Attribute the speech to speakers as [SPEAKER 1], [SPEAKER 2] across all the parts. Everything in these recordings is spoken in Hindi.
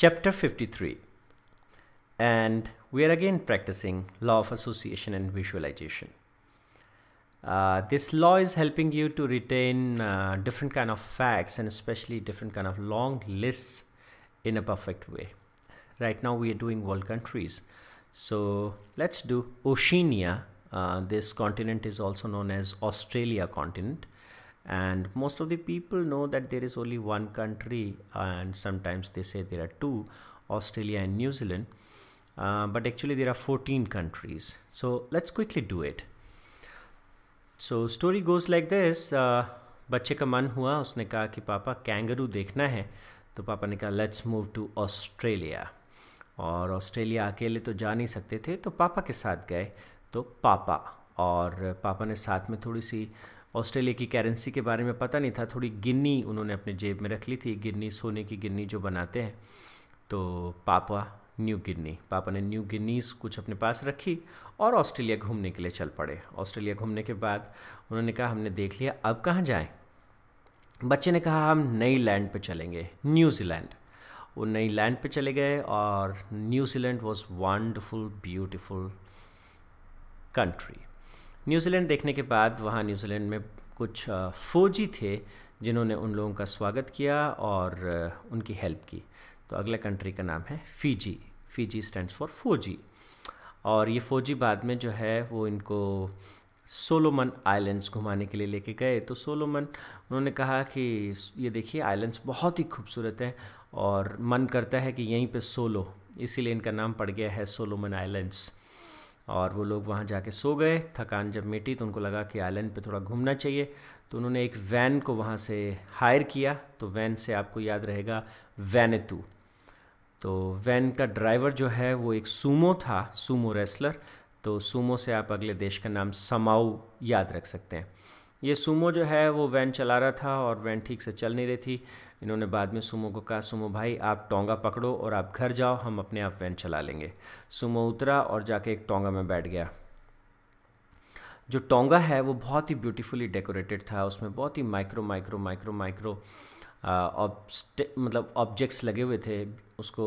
[SPEAKER 1] chapter 53 and we are again practicing law of association and visualization uh, this law is helping you to retain uh, different kind of facts and especially different kind of long lists in a perfect way right now we are doing world countries so let's do oceania uh, this continent is also known as australia continent and most of the people know that there is only one country and sometimes they say there are two australia and new zealand uh, but actually there are 14 countries so let's quickly do it so story goes like this uh, बच्चे का मन हुआ उसने कहा कि पापा कैंगरू देखना है तो पापा ने कहा लेट्स मूव टू ऑस्ट्रेलिया और ऑस्ट्रेलिया अकेले तो जा नहीं सकते थे तो पापा के साथ गए तो पापा और पापा ने साथ में थोड़ी सी ऑस्ट्रेलिया की करेंसी के बारे में पता नहीं था थोड़ी गिन्नी उन्होंने अपने जेब में रख ली थी गिन्नी सोने की गिन्नी जो बनाते हैं तो पापा न्यू गिन्नी पापा ने न्यू गिन्नीस कुछ अपने पास रखी और ऑस्ट्रेलिया घूमने के लिए चल पड़े ऑस्ट्रेलिया घूमने के बाद उन्होंने कहा हमने देख लिया अब कहाँ जाएँ बच्चे ने कहा हम नई लैंड पे चलेंगे न्यूजीलैंड वो नई लैंड पे चले गए और New Zealand was wonderful beautiful country New Zealand देखने के बाद वहाँ न्यूजीलैंड में कुछ फौजी थे जिन्होंने उन लोगों का स्वागत किया और उनकी हेल्प की तो अगले कंट्री का नाम है फ़ीजी फीजी स्टैंड फॉर फौजी और ये फौजी बाद में जो है वो इनको सोलोमन आइलैंड्स घुमाने के लिए लेके गए तो सोलोमन उन्होंने कहा कि ये देखिए आइलैंड्स बहुत ही खूबसूरत हैं और मन करता है कि यहीं पे सोलो इसीलिए इनका नाम पड़ गया है सोलोमन आइलैंड्स और वो लोग वहाँ जाके सो गए थकान जब मिटी तो उनको लगा कि आइलैंड पे थोड़ा घूमना चाहिए तो उन्होंने एक वैन को वहाँ से हायर किया तो वैन से आपको याद रहेगा वैनेतू तो वैन का ड्राइवर जो है वो एक सूमो था सूमो रेसलर तो सूमो से आप अगले देश का नाम समाऊ याद रख सकते हैं ये सूमो जो है वो वैन चला रहा था और वैन ठीक से चल नहीं रही थी इन्होंने बाद में सुमो को कहा सुमो भाई आप टोंगा पकड़ो और आप घर जाओ हम अपने आप वैन चला लेंगे सुमो उतरा और जाके एक टोंगा में बैठ गया जो टोंगा है वो बहुत ही ब्यूटीफुली डेकोरेटेड था उसमें बहुत ही माइक्रो माइक्रो माइक्रो माइक्रो ऑब मतलब ऑब्जेक्ट्स लगे हुए थे उसको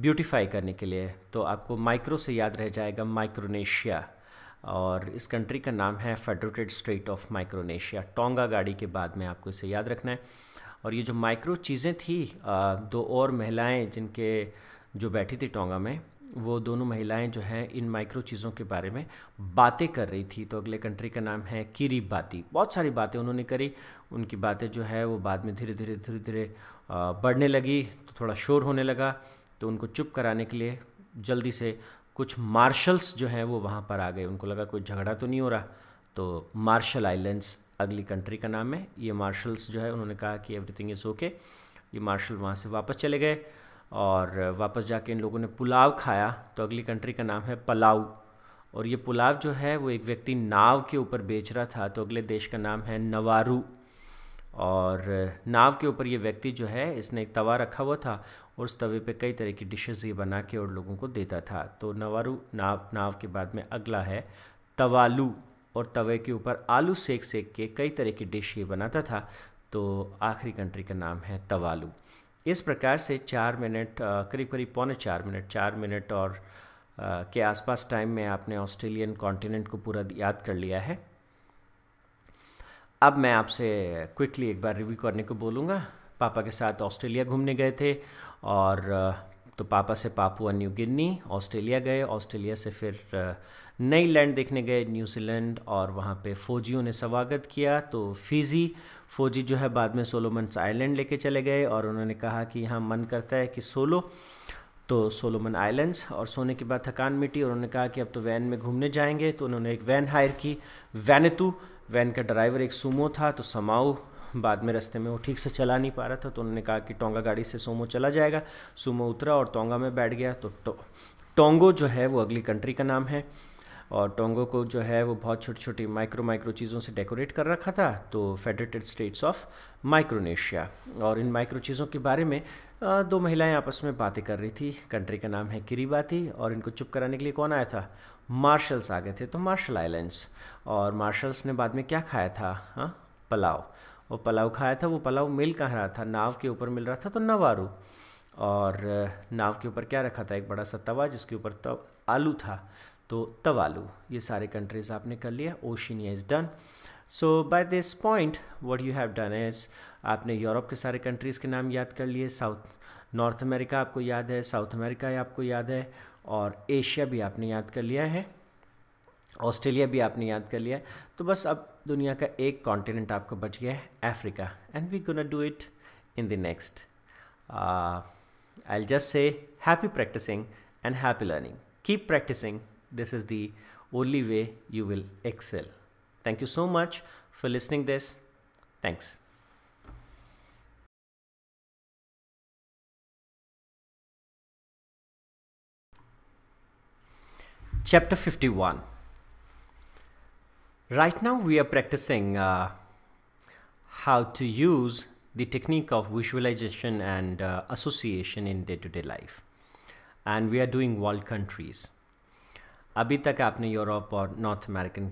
[SPEAKER 1] ब्यूटीफाई करने के लिए तो आपको माइक्रो से याद रह जाएगा माइक्रोनेशिया और इस कंट्री का नाम है federated state of Micronesia Tonga गाड़ी के बाद में आपको इसे याद रखना है और ये जो माइक्रो चीज़ें थी दो और महिलाएं जिनके जो बैठी थी टोंगा में वो दोनों महिलाएं जो हैं इन माइक्रो चीज़ों के बारे में बातें कर रही थी तो अगले कंट्री का नाम है किरी बाती बहुत सारी बातें उन्होंने करी उनकी बातें जो है वो बाद में धीरे धीरे धीरे धीरे बढ़ने लगी तो थोड़ा शोर होने लगा तो उनको चुप कराने के लिए जल्दी से कुछ मार्शल्स जो हैं वो वहाँ पर आ गए उनको लगा कोई झगड़ा तो नहीं हो रहा तो मार्शल आइलैंड्स अगली कंट्री का नाम है ये मार्शल्स जो है उन्होंने कहा कि एवरीथिंग इज़ ओके ये मार्शल वहाँ से वापस चले गए और वापस जाके इन लोगों ने पुलाव खाया तो अगली कंट्री का नाम है पलाव और ये पुलाव जो है वो एक व्यक्ति नाव के ऊपर बेच रहा था तो अगले देश का नाम है नवारू और नाव के ऊपर ये व्यक्ति जो है इसने एक तवा रखा हुआ था और उस तवे पे कई तरह की डिशेस ये बना के और लोगों को देता था तो नवारू नाव नाव के बाद में अगला है तवालू और तवे के ऊपर आलू सेक सेक के कई तरह की डिश ये बनाता था तो आखिरी कंट्री का नाम है तवालू इस प्रकार से चार मिनट करीब करीब पौने चार मिनट चार मिनट और आ, के आसपास टाइम में आपने ऑस्ट्रेलियन कॉन्टिनेंट को पूरा याद कर लिया है अब मैं आपसे क्विकली एक बार रिव्यू करने को बोलूँगा पापा के साथ ऑस्ट्रेलिया घूमने गए थे और तो पापा से पापुआ न्यू गिनी ऑस्ट्रेलिया गए ऑस्ट्रेलिया से फिर नई लैंड देखने गए न्यूजीलैंड और वहाँ पे फौजियों ने स्वागत किया तो फिजी फौजी जो है बाद में सोलोमन आइलैंड लेके चले गए और उन्होंने कहा कि यहाँ मन करता है कि सोलो तो सोलोमन आइलैंड्स और सोने के बाद थकान मिटी और उन्होंने कहा कि अब तो वैन में घूमने जाएंगे तो उन्होंने एक वैन हायर की वैनतू वैन का ड्राइवर एक सूमो था तो समाऊ बाद में रास्ते में वो ठीक से चला नहीं पा रहा था तो उन्होंने कहा कि टोंगा गाड़ी से सोमो चला जाएगा सोमो उतरा और टोंगा में बैठ गया तो टोंगो जो है वो अगली कंट्री का नाम है और टोंगो को जो है वो बहुत छोटी छोटी माइक्रो माइक्रो चीज़ों से डेकोरेट कर रखा था तो फेडरेटेड स्टेट्स ऑफ माइक्रोनेशिया और इन माइक्रो चीज़ों के बारे में दो महिलाएं आपस में बातें कर रही थी कंट्री का नाम है किरीबाती और इनको चुप कराने के लिए कौन आया था मार्शल्स आ गए थे तो मार्शल आइलैंड्स और मार्शल्स ने बाद में क्या खाया था हाँ पलाव वो पलाव खाया था वो पलाव मिल कहाँ रहा था नाव के ऊपर मिल रहा था तो नवारू और नाव के ऊपर क्या रखा था एक बड़ा सा तवा जिसके ऊपर तो आलू था तो तवालू ये सारे कंट्रीज आपने कर लिया Oceania is done so by this point what you have done is आपने यूरोप के सारे कंट्रीज़ के नाम याद कर लिए साउथ नॉर्थ अमेरिका आपको याद है साउथ अमेरिका आपको याद है और एशिया भी आपने याद कर लिया है ऑस्ट्रेलिया भी आपने याद कर लिया तो बस अब दुनिया का एक कॉन्टिनेंट आपको बच गया है Africa and we gonna do it in the next I just say happy practicing and happy learning keep practicing this is the only way you will excel. Thank you so much for listening this. Thanks. Chapter 51. Right now we are practicing uh, how to use the technique of visualization and uh, association in day-to-day -day life. And we are doing world countries. अभी तक आपने यूरोप और नॉर्थ अमेरिकन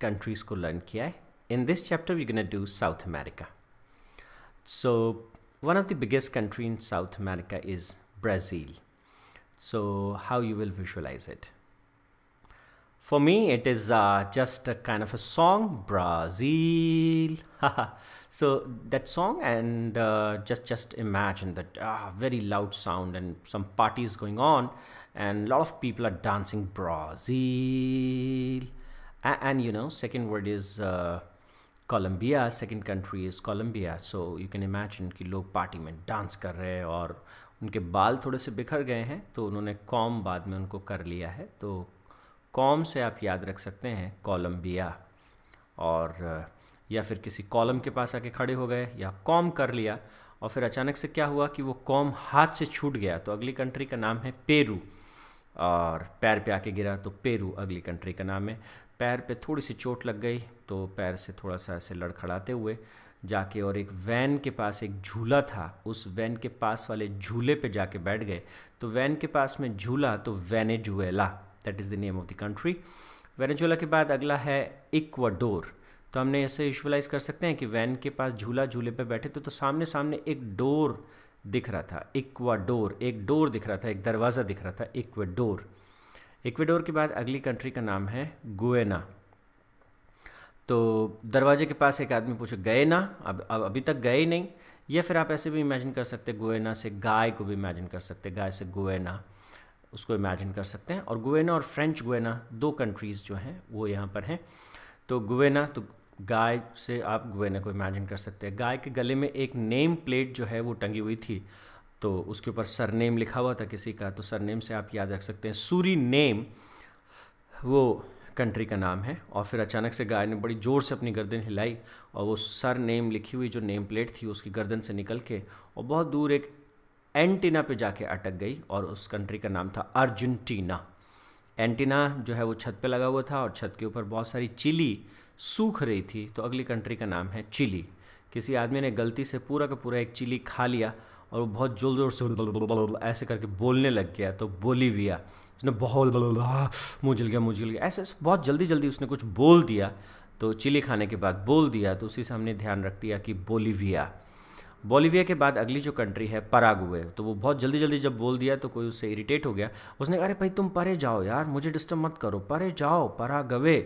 [SPEAKER 1] कंट्रीज़ को learn In this chapter, we are going to do South America. So, one of the biggest countries in South America is Brazil. So how you will visualize it? For me, it is uh, just a kind of a song, Brazil. so that song and uh, just just imagine that ah, very loud sound and some parties going on and a lot of people are dancing Brazil. And, and you know, second word is uh, Colombia. Second country is Colombia. So you can imagine कि लोग पार्टी में डांस कर रहे हैं और उनके बाल थोड़े से बिखर गए हैं तो उन्होंने कॉम बाद में उनको कर लिया है तो कॉम से आप याद रख सकते हैं कोलम्बिया और या फिर किसी कॉलम के पास आके खड़े हो गए या कॉम कर लिया और फिर अचानक से क्या हुआ कि वो कॉम हाथ से छूट गया तो अगली कंट्री का नाम है पेरू और पैर पे आके गिरा तो पेरू अगली कंट्री का नाम है पैर पे थोड़ी सी चोट लग गई तो पैर से थोड़ा सा ऐसे लड़खड़ाते हुए जाके और एक वैन के पास एक झूला था उस वैन के पास वाले झूले पे जाके बैठ गए तो वैन के पास में झूला तो Venezuela that is the name of the country Venezuela के बाद अगला है इक्वाडोर तो हमने ऐसे विजुअलाइज कर सकते हैं कि वैन के पास झूला झूले पर बैठे थे तो सामने सामने एक डोर दिख रहा था इक्वाडोर एक डोर दिख रहा था एक दरवाज़ा दिख रहा था इक्वेडोर इक्वेडोर के बाद अगली कंट्री का नाम है गुएना तो दरवाजे के पास एक आदमी पूछे गए ना अब अब अभी तक गए नहीं या फिर आप ऐसे भी इमेजिन कर सकते गुएना से गाय को भी इमेजिन कर सकते गाय से गुएना उसको इमेजिन कर सकते हैं और गुएना और फ्रेंच गुएना दो कंट्रीज़ जो हैं वो यहाँ पर हैं तो गुएना तो गाय से आप गुवेना को इमेजिन कर सकते हैं गाय के गले में एक नेम प्लेट जो है वो टंगी हुई थी तो उसके ऊपर सरनेम लिखा हुआ था किसी का तो सरनेम से आप याद रख सकते हैं सूरी नेम वो कंट्री का नाम है और फिर अचानक से गाय ने बड़ी ज़ोर से अपनी गर्दन हिलाई और वो सर नेम लिखी हुई जो नेम प्लेट थी उसकी गर्दन से निकल के और बहुत दूर एक एंटीना पे जाके अटक गई और उस कंट्री का नाम था अर्जेंटीना एंटीना जो है वो छत पे लगा हुआ था और छत के ऊपर बहुत सारी चिली सूख रही थी तो अगली कंट्री का नाम है चिली किसी आदमी ने गलती से पूरा का पूरा एक चिली खा लिया और वो बहुत जोर जोर से ऐसे करके बोलने लग गया तो बोलीविया उसने बहुत मुँह जल गया मुँह जल गया ऐसे ऐसे बहुत जल्दी जल्दी उसने कुछ बोल दिया तो चिली खाने के बाद बोल दिया तो उसी से हमने ध्यान रख दिया कि बोलीविया बोलीविया के बाद अगली जो कंट्री है परागुए तो वो बहुत जल्दी जल्दी जब बोल दिया तो कोई उससे इरिटेट हो गया उसने कहा अरे भाई तुम परे जाओ यार मुझे डिस्टर्ब मत करो परे जाओ परागवे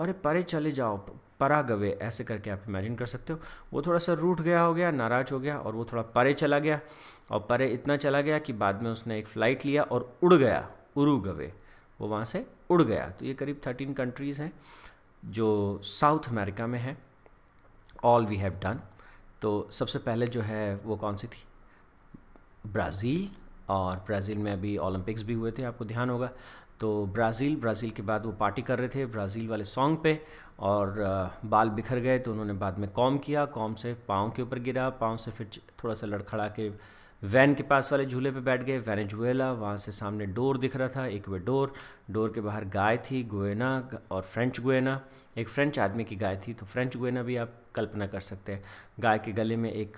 [SPEAKER 1] अरे परे चले जाओ परागवे ऐसे करके आप इमेजिन कर सकते हो वो थोड़ा सा रूठ गया हो गया नाराज़ हो गया और वो थोड़ा परे चला गया और परे इतना चला गया कि बाद में उसने एक फ़्लाइट लिया और उड़ गया उरुगवे वो वहाँ से उड़ गया तो ये करीब थर्टीन कंट्रीज़ हैं जो साउथ अमेरिका में हैं ऑल वी हैव डन तो सबसे पहले जो है वो कौन सी थी ब्राज़ील और ब्राज़ील में अभी ओलंपिक्स भी हुए थे आपको ध्यान होगा तो ब्राज़ील ब्राज़ील के बाद वो पार्टी कर रहे थे ब्राज़ील वाले सॉन्ग पे और बाल बिखर गए तो उन्होंने बाद में कॉम किया कॉम से पाँव के ऊपर गिरा पाँव से फिर थोड़ा सा लड़खड़ा के वैन के पास वाले झूले पे बैठ गए वेनेजुएला वहाँ से सामने डोर दिख रहा था एक वे डोर डोर के बाहर गाय थी गोएना और फ्रेंच गोएना एक फ्रेंच आदमी की गाय थी तो फ्रेंच गोएना भी आप कल्पना कर सकते हैं गाय के गले में एक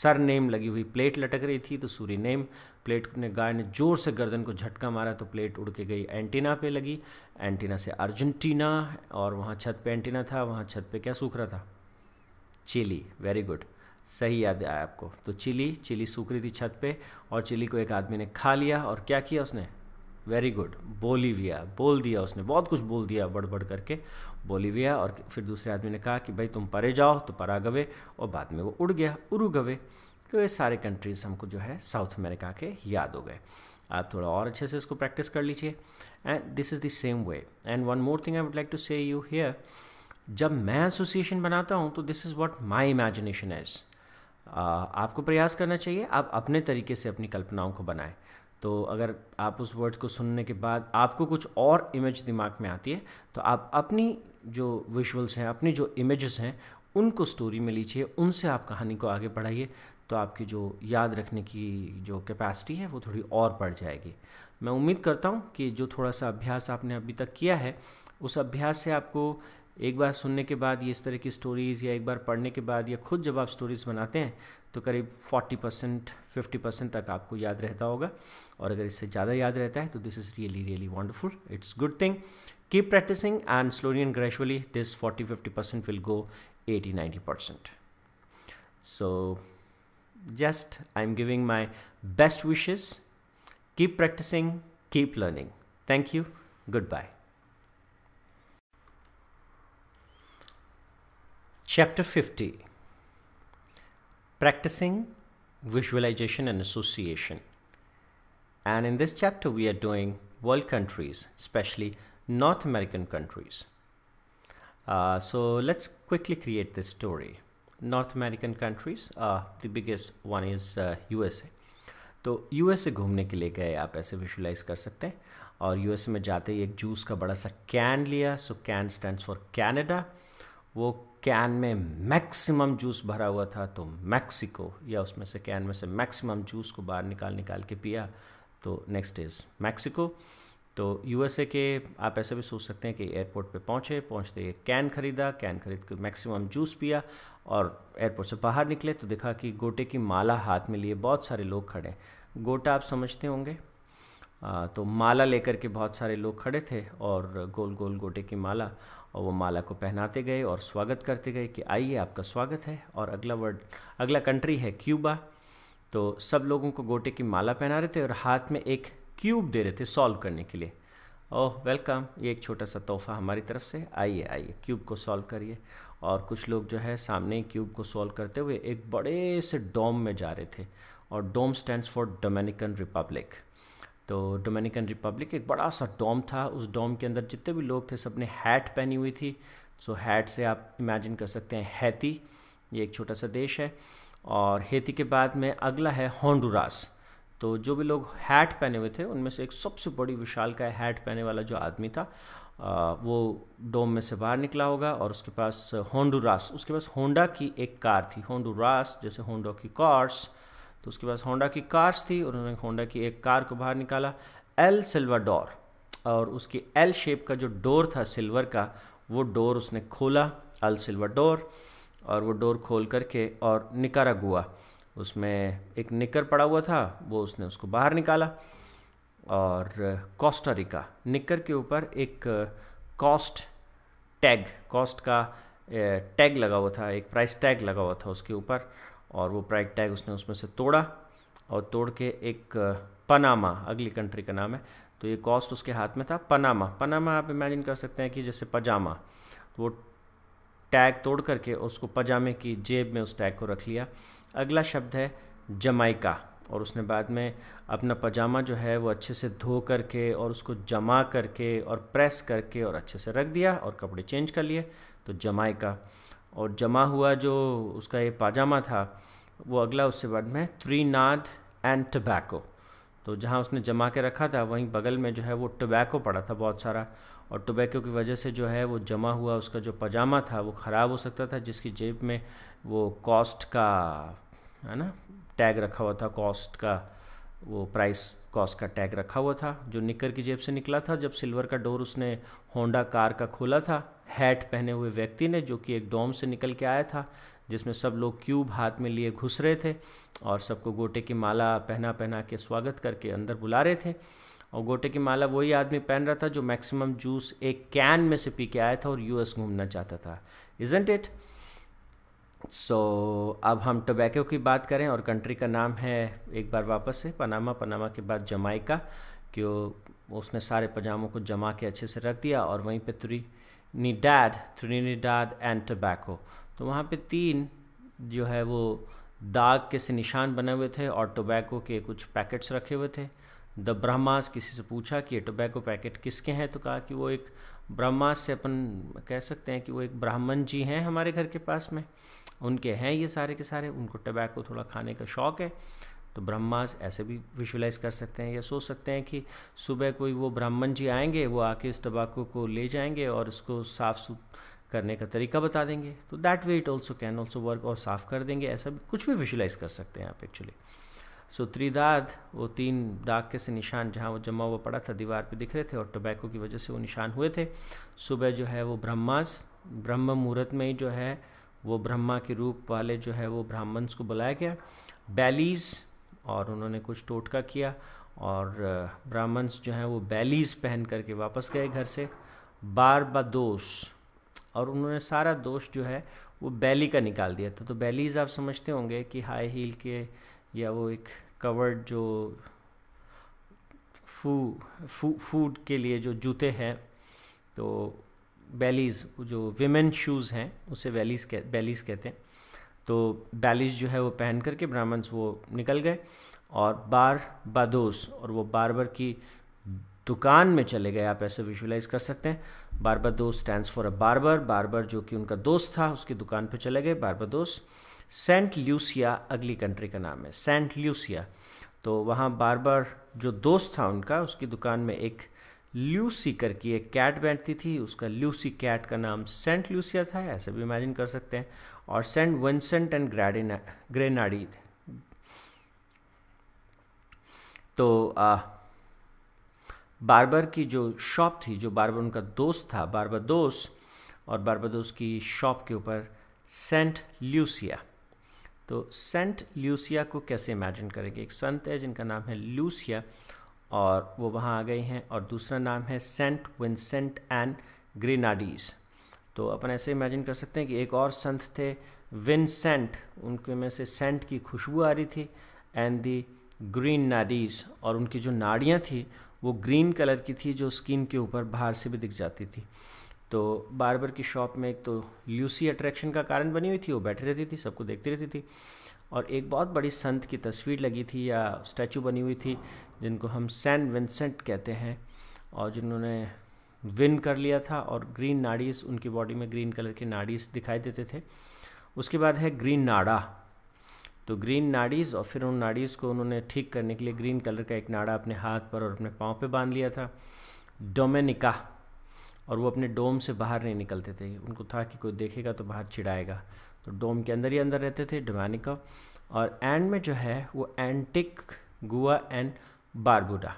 [SPEAKER 1] सर नेम लगी हुई प्लेट लटक रही थी तो सूरी नेम प्लेट ने गाय ने जोर से गर्दन को झटका मारा तो प्लेट उड़ के गई एंटीना पे लगी एंटीना से अर्जेंटीना और वहाँ छत पे एंटीना था वहाँ छत पे क्या सूख रहा था चिली वेरी गुड सही याद आया आपको तो चिली चिली सूख रही थी छत पे और चिली को एक आदमी ने खा लिया और क्या किया उसने वेरी गुड बोलीविया बोल दिया उसने बहुत कुछ बोल दिया बड़बड़ करके बोलीविया और फिर दूसरे आदमी ने कहा कि भाई तुम परे जाओ तो परा गवे और बाद में वो उड़ गया उरु गवे तो ये सारे कंट्रीज़ हमको जो है साउथ अमेरिका के याद हो गए आप थोड़ा और अच्छे से इसको प्रैक्टिस कर लीजिए and this is the same way and one more thing I would like to say you here जब मैं एसोसिएशन बनाता हूँ तो this is what my imagination is आपको प्रयास करना चाहिए आप अपने तरीके से अपनी कल्पनाओं को बनाएं तो अगर आप उस वर्ड को सुनने के बाद आपको कुछ और इमेज दिमाग में आती है तो आप अपनी जो विजुअल्स हैं अपनी जो इमेजेस हैं उनको स्टोरी में लीजिए उनसे आप कहानी को आगे बढ़ाइए तो आपकी जो याद रखने की जो कैपेसिटी है वो थोड़ी और बढ़ जाएगी मैं उम्मीद करता हूँ कि जो थोड़ा सा अभ्यास आपने अभी तक किया है उस अभ्यास से आपको एक बार सुनने के बाद ये इस तरह की स्टोरीज़ या एक बार पढ़ने के बाद या खुद जब आप स्टोरीज़ बनाते हैं तो करीब 40 परसेंट फिफ्टी परसेंट तक आपको याद रहता होगा और अगर इससे ज़्यादा याद रहता है तो this is really really wonderful it's good thing keep practicing and slowly and gradually this forty fifty percent will go eighty ninety percent so just I am giving my best wishes keep practicing keep learning thank you goodbye Chapter 50 Practicing Visualization and Association. And in this chapter, we are doing world countries, especially North American countries. Uh, so let's quickly create this story. North American countries, uh, the biggest one is uh, USA. तो यूएसए घूमने के लिए गए आप ऐसे विजुलाइज कर सकते हैं और यूएसए में जाते ही एक जूस का बड़ा सा कैन लिया so can stand for Canada वो कैन में मैक्सिमम जूस भरा हुआ था तो मैक्सिको या उसमें से कैन में से मैक्सिमम जूस को बाहर निकाल निकाल के पिया तो नेक्स्ट इज़ मैक्सिको तो यूएसए के आप ऐसे भी सोच सकते हैं कि एयरपोर्ट पे पहुँचे पहुँचते ही कैन ख़रीदा कैन ख़रीद के मैक्सिमम जूस पिया और एयरपोर्ट से बाहर निकले तो देखा कि गोटे की माला हाथ में लिए बहुत सारे लोग खड़े गोटा आप समझते होंगे तो माला लेकर के बहुत सारे लोग खड़े थे और गोल गोल गोटे की माला और वो माला को पहनाते गए और स्वागत करते गए कि आइए आपका स्वागत है और अगला वर्ड अगला कंट्री है क्यूबा तो सब लोगों को गोटे की माला पहना रहे थे और हाथ में एक क्यूब दे रहे थे सॉल्व करने के लिए ओह वेलकम ये एक छोटा सा तोहफा हमारी तरफ से आइए आइए क्यूब को सॉल्व करिए और कुछ लोग जो है सामने क्यूब को सॉल्व करते हुए एक बड़े से डोम में जा रहे थे और dome stands for Dominican Republic तो डोमिनिकन रिपब्लिक एक बड़ा सा डोम था उस डोम के अंदर जितने भी लोग थे सब ने हैट पहनी हुई थी सो so, हैट से आप इमेजिन कर सकते हैं हैती ये एक छोटा सा देश है और हेती के बाद में अगला है होंडुरास तो जो भी लोग हैट पहने हुए थे उनमें से एक सबसे बड़ी विशाल का हैट पहने वाला जो आदमी था वो डोम में से बाहर निकला होगा और उसके पास होंडुरास उसके पास होंडा की एक कार थी होंडुरास जैसे होंडो की कार्स तो उसके पास होंडा की कार्स थी उन्होंने होंडा की एक कार को बाहर निकाला एल सिल्वर डोर और उसकी एल शेप का जो डोर था सिल्वर का वो डोर उसने खोला अल डोर और वो डोर खोल करके और निकारा गुआ उसमें एक निकर पड़ा हुआ था वो उसने उसको बाहर निकाला और कोस्टारिका निकर के ऊपर एक कॉस्ट टैग कॉस्ट का टैग uh, लगा हुआ था एक प्राइस टैग लगा हुआ था उसके ऊपर और वो प्राइड टैग उसने उसमें से तोड़ा और तोड़ के एक पनामा अगली कंट्री का नाम है तो ये कॉस्ट उसके हाथ में था पनामा पनामा आप इमेजिन कर सकते हैं कि जैसे पजामा वो टैग तोड़ करके उसको पजामे की जेब में उस टैग को रख लिया अगला शब्द है जमाइका और उसने बाद में अपना पजामा जो है वो अच्छे से धो करके और उसको जमा करके और प्रेस करके और अच्छे से रख दिया और कपड़े चेंज कर लिए तो जमाइका और जमा हुआ जो उसका ये पाजामा था वो अगला उससे वर्ड में थ्री नाद एंड टबैको तो जहाँ उसने जमा के रखा था वहीं बगल में जो है वो टबैको पड़ा था बहुत सारा और टबैको की वजह से जो है वो जमा हुआ उसका जो पजामा था वो ख़राब हो सकता था जिसकी जेब में वो कॉस्ट का है ना टैग रखा हुआ था कॉस्ट का वो प्राइस कॉस का टैग रखा हुआ था जो निकर की जेब से निकला था जब सिल्वर का डोर उसने होंडा कार का खोला था हैट पहने हुए व्यक्ति ने जो कि एक डोम से निकल के आया था जिसमें सब लोग क्यूब हाथ में लिए घुस रहे थे और सबको गोटे की माला पहना पहना के स्वागत करके अंदर बुला रहे थे और गोटे की माला वही आदमी पहन रहा था जो मैक्सिमम जूस एक कैन में से पी के आया था और यूएस घूमना चाहता था इजेंट इट सो so, अब हम टोबैको की बात करें और कंट्री का नाम है एक बार वापस से पनामा पनामा के बाद जमाइका क्यों उसने सारे पजामों को जमा के अच्छे से रख दिया और वहीं पे नी डैड एंड टोबैको तो वहाँ पे तीन जो है वो दाग के से निशान बने हुए थे और टोबैको के कुछ पैकेट्स रखे हुए थे द ब्रह्मास किसी से पूछा कि ये टोबैको पैकेट किसके हैं तो कहा कि वो एक ब्रह्मास से अपन कह सकते हैं कि वो एक ब्राह्मण जी हैं हमारे घर के पास में उनके हैं ये सारे के सारे उनको टबैको थोड़ा खाने का शौक़ है तो ब्रह्मास ऐसे भी विजुलाइज कर सकते हैं या सोच सकते हैं कि सुबह कोई वो ब्राह्मण जी आएंगे वो आके इस टबाको को ले जाएंगे और उसको साफ सुथ करने का तरीका बता देंगे तो that way it also can also work और साफ कर देंगे ऐसा भी कुछ भी विजुलाइज कर सकते हैं आप एक्चुअली सो so, त्रिदाद वो तीन दाग के से निशान जहाँ वो जमा हुआ पड़ा था दीवार पे दिख रहे थे और टोबैको की वजह से वो निशान हुए थे सुबह जो है वो ब्रह्मास ब्रह्म मुहूर्त में ही जो है वो ब्रह्मा के रूप वाले जो है वो ब्राह्मण्स को बुलाया गया बैलीज़ और उन्होंने कुछ टोटका किया और ब्राह्मण्स जो हैं वो बैलीज़ पहन करके वापस गए घर से बार दोष और उन्होंने सारा दोष जो है वो बैली का निकाल दिया था तो, तो बैलीज़ आप समझते होंगे कि हाई हील के या वो एक कवर्ड जो फू फू फूड के लिए जो जूते हैं तो बैलीज जो विमेन शूज़ हैं उसे वैलीज कह बैलीज़ कहते हैं तो बैलीज जो है वो पहन करके ब्राह्मण्स वो निकल गए और बार बादोस और वो बारबर की दुकान में चले गए आप ऐसे विजुलाइज कर सकते हैं बारबर दोस्त stand for a barber barber जो कि उनका दोस्त था उसकी दुकान पर चले गए बारबर दोस्त सेंट ल्यूसिया अगली कंट्री का नाम है सेंट ल्यूसिया तो वहाँ बारबर जो दोस्त था उनका उसकी दुकान में एक ल्यूसी करके एक कैट बैठती थी उसका ल्यूसी कैट का नाम सेंट ल्यूसिया था ऐसे भी इमेजिन कर सकते हैं और सेंट विंसेंट एंड ग्रेडिना ग्रेनाडी तो आ, बारबर की जो शॉप थी जो बारबर उनका दोस्त था बारबर दोस्त और बारबर दोस्त की शॉप के ऊपर सेंट ल्यूसिया तो सेंट ल्यूसिया को कैसे इमेजिन करेंगे एक संत है जिनका नाम है ल्यूसिया और वो वहाँ आ गई हैं और दूसरा नाम है सेंट विंसेंट एंड ग्रेनाडीज तो अपन ऐसे इमेजिन कर सकते हैं कि एक और संत थे विंसेंट उनके में से सेंट की खुशबू आ रही थी एंड दी ग्रीन नाडीज और उनकी जो नाड़ियाँ थी वो ग्रीन कलर की थी जो स्किन के ऊपर बाहर से भी दिख जाती थी तो बार्बर की शॉप में एक तो ल्यूसी अट्रैक्शन का कारण बनी हुई थी वो बैठी रहती थी सबको देखती रहती थी और एक बहुत बड़ी संत की तस्वीर लगी थी या स्टैचू बनी हुई थी जिनको हम सैन विंसेंट कहते हैं और जिन्होंने विन कर लिया था और ग्रीन नाड़ीज़ उनकी बॉडी में ग्रीन कलर के नाड़ीज़ दिखाई देते थे उसके बाद है ग्रीन नाड़ा तो ग्रीन नाड़ीज़ और फिर उन नाड़ीज़ को उन्होंने ठीक करने के लिए ग्रीन कलर का एक नाड़ा अपने हाथ पर और अपने पाँव पे बांध लिया था डोमेनिका और वो अपने डोम से बाहर नहीं निकलते थे उनको था कि कोई देखेगा तो बाहर चिढ़ाएगा तो डोम के अंदर ही अंदर रहते थे डोमैनिका और एंड में जो है वो एंटिक गुआ एंड बारबुडा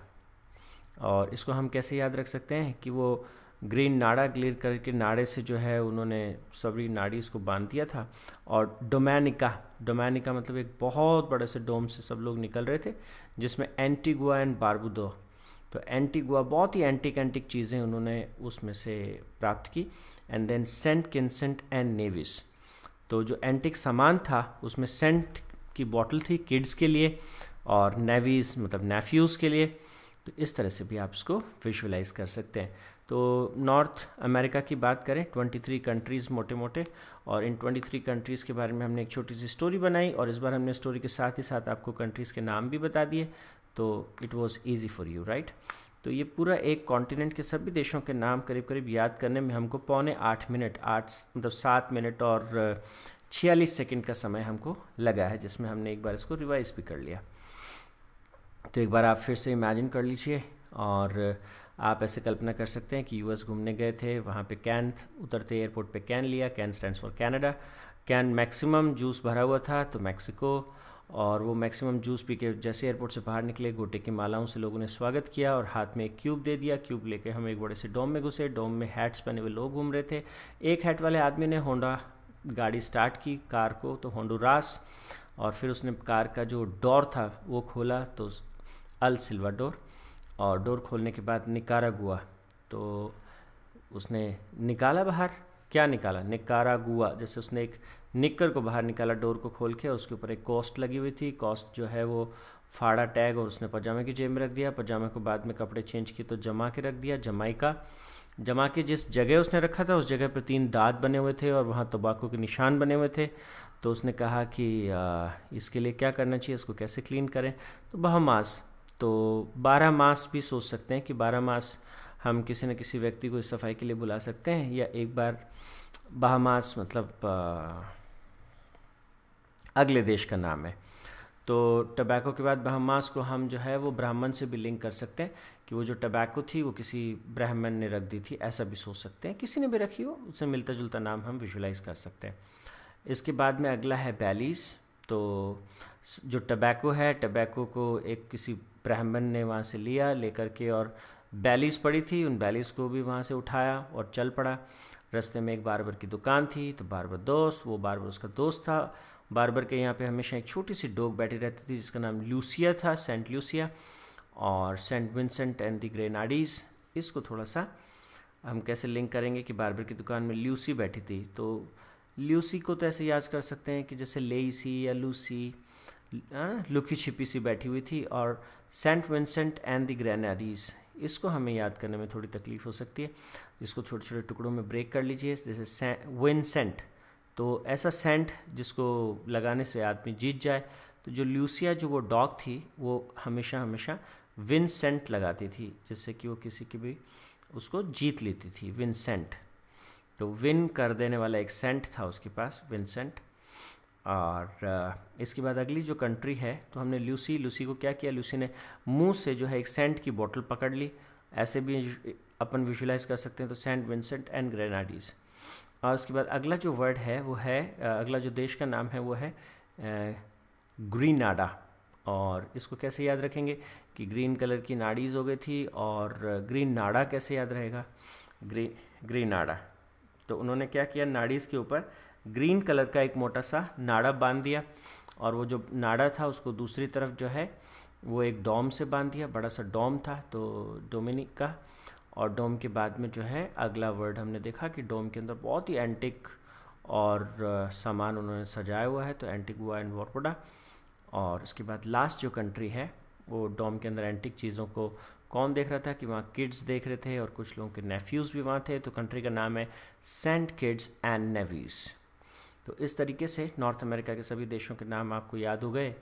[SPEAKER 1] और इसको हम कैसे याद रख सकते हैं कि वो ग्रीन नाड़ा क्लियर करके नाड़े से जो है उन्होंने सबरी नाड़ी इसको बांध दिया था और डोमैनिका डोमैनिका मतलब एक बहुत बड़े से डोम से सब लोग निकल रहे थे जिसमें एंटीगुआ एंड बारबुदो तो एंटीगुआ बहुत ही एंटिक एंटिक चीज़ें उन्होंने उसमें से प्राप्त की एंड देन सेंट किन्सेंट एंड नेविस तो जो एंटिक सामान था उसमें सेंट की बॉटल थी किड्स के लिए और नेवीज मतलब नेफ्यूज़ के लिए तो इस तरह से भी आप इसको विजुअलाइज कर सकते हैं तो नॉर्थ अमेरिका की बात करें 23 कंट्रीज़ मोटे मोटे और इन 23 कंट्रीज़ के बारे में हमने एक छोटी सी स्टोरी बनाई और इस बार हमने स्टोरी के साथ ही साथ आपको कंट्रीज़ के नाम भी बता दिए तो it was easy for you right तो ये पूरा एक कॉन्टिनेंट के सभी देशों के नाम करीब करीब याद करने में हमको पौने आठ मिनट आठ मतलब सात मिनट और छियालीस सेकंड का समय हमको लगा है जिसमें हमने एक बार इसको रिवाइज भी कर लिया तो एक बार आप फिर से इमेजिन कर लीजिए और आप ऐसे कल्पना कर सकते हैं कि यूएस घूमने गए थे वहाँ पे कैन उतरते एयरपोर्ट पे कैन लिया can stand for Canada can maximum juice भरा हुआ था तो मैक्सिको और वो मैक्सिमम जूस पी के जैसे एयरपोर्ट से बाहर निकले गोटे की मालाओं से लोगों ने स्वागत किया और हाथ में एक क्यूब दे दिया क्यूब लेके हम एक बड़े से डोम में घुसे डोम में हैट्स पहने हुए लोग घूम रहे थे एक हैट वाले आदमी ने होंडा गाड़ी स्टार्ट की कार को तो होंडोरास और फिर उसने कार का जो डोर था वो खोला तो अल सिल्वा डोर और डोर खोलने के बाद गुआ तो उसने निकाला बाहर क्या निकाला गुआ जैसे उसने एक निक्कर को बाहर निकाला डोर को खोल के उसके ऊपर एक कॉस्ट लगी हुई थी कॉस्ट जो है वो फाड़ा टैग और उसने पजामे की जेब में रख दिया पजामे को बाद में कपड़े चेंज किए तो जमा के रख दिया जमाई का जमा के जिस जगह उसने रखा था उस जगह पर तीन दांत बने हुए थे और वहाँ तंबाकू के निशान बने हुए थे तो उसने कहा कि इसके लिए क्या करना चाहिए इसको कैसे क्लीन करें तो मास तो बारह मास भी सोच सकते हैं कि बारह मास हम किसी न किसी व्यक्ति को इस सफाई के लिए बुला सकते हैं या एक बार बहमास मतलब आ, अगले देश का नाम है तो टबैको के बाद ब्रह्मास को हम जो है वो ब्राह्मण से भी लिंक कर सकते हैं कि वो जो टबैको थी वो किसी ब्राह्मण ने रख दी थी ऐसा भी सोच सकते हैं किसी ने भी रखी हो उससे मिलता जुलता नाम हम विजुलाइज कर सकते हैं इसके बाद में अगला है बैलीस तो जो टबैको है टबैको को एक किसी ब्राह्मण ने वहाँ से लिया लेकर के और बैलीस पड़ी थी उन बैलीस को भी वहाँ से उठाया और चल पड़ा रास्ते में एक बारबर की दुकान थी तो बारबर दोस्त वो बारबर उसका दोस्त था बार्बर के यहाँ पे हमेशा एक छोटी सी डॉग बैठी रहती थी जिसका नाम लूसिया था सेंट लूसिया और Saint Vincent and the Grenadines इसको थोड़ा सा हम कैसे लिंक करेंगे कि बारबर की दुकान में ल्यूसी बैठी थी तो ल्यूसी को तो ऐसे याद कर सकते हैं कि जैसे लेसी या लूसी लुकी छिपी सी बैठी हुई थी और Saint Vincent and the Grenadines इसको हमें याद करने में थोड़ी तकलीफ हो सकती है इसको छोटे छोटे टुकड़ों में ब्रेक कर लीजिए जैसे विंसेंट तो ऐसा सेंट जिसको लगाने से आदमी जीत जाए तो जो ल्यूसिया जो वो डॉग थी वो हमेशा हमेशा विन सेंट लगाती थी जिससे कि वो किसी की भी उसको जीत लेती थी विन सेंट तो विन कर देने वाला एक सेंट था उसके पास सेंट और इसके बाद अगली जो कंट्री है तो हमने ल्यूसी लूसी को क्या किया ल्यूसी ने मुंह से जो है एक सेंट की बोतल पकड़ ली ऐसे भी अपन विजुलाइज कर सकते हैं तो सेंट विंसेंट एंड ग्रेनाडीज़ और उसके बाद अगला जो वर्ड है वो है अगला जो देश का नाम है वो है ग्रीनाडा और इसको कैसे याद रखेंगे कि ग्रीन कलर की नाड़ीज़ हो गई थी और ग्रीन नाड़ा कैसे याद रहेगा ग्री ग्रीनाडा तो उन्होंने क्या किया नाड़ीज़ के ऊपर ग्रीन कलर का एक मोटा सा नाड़ा बांध दिया और वो जो नाड़ा था उसको दूसरी तरफ जो है वो एक डोम से बांध दिया बड़ा सा डोम था तो डोमिनिक का और डोम के बाद में जो है अगला वर्ड हमने देखा कि डोम के अंदर बहुत ही एंटिक और सामान उन्होंने सजाया हुआ है तो एंटिक हुआ एंड वॉरपोडा और उसके बाद लास्ट जो कंट्री है वो डोम के अंदर एंटिक चीज़ों को कौन देख रहा था कि वहाँ किड्स देख रहे थे और कुछ लोगों के नेफ्यूज़ भी वहाँ थे तो कंट्री का नाम है सेंट किड्स एंड नेवीज़ तो इस तरीके से नॉर्थ अमेरिका के सभी देशों के नाम आपको याद हो गए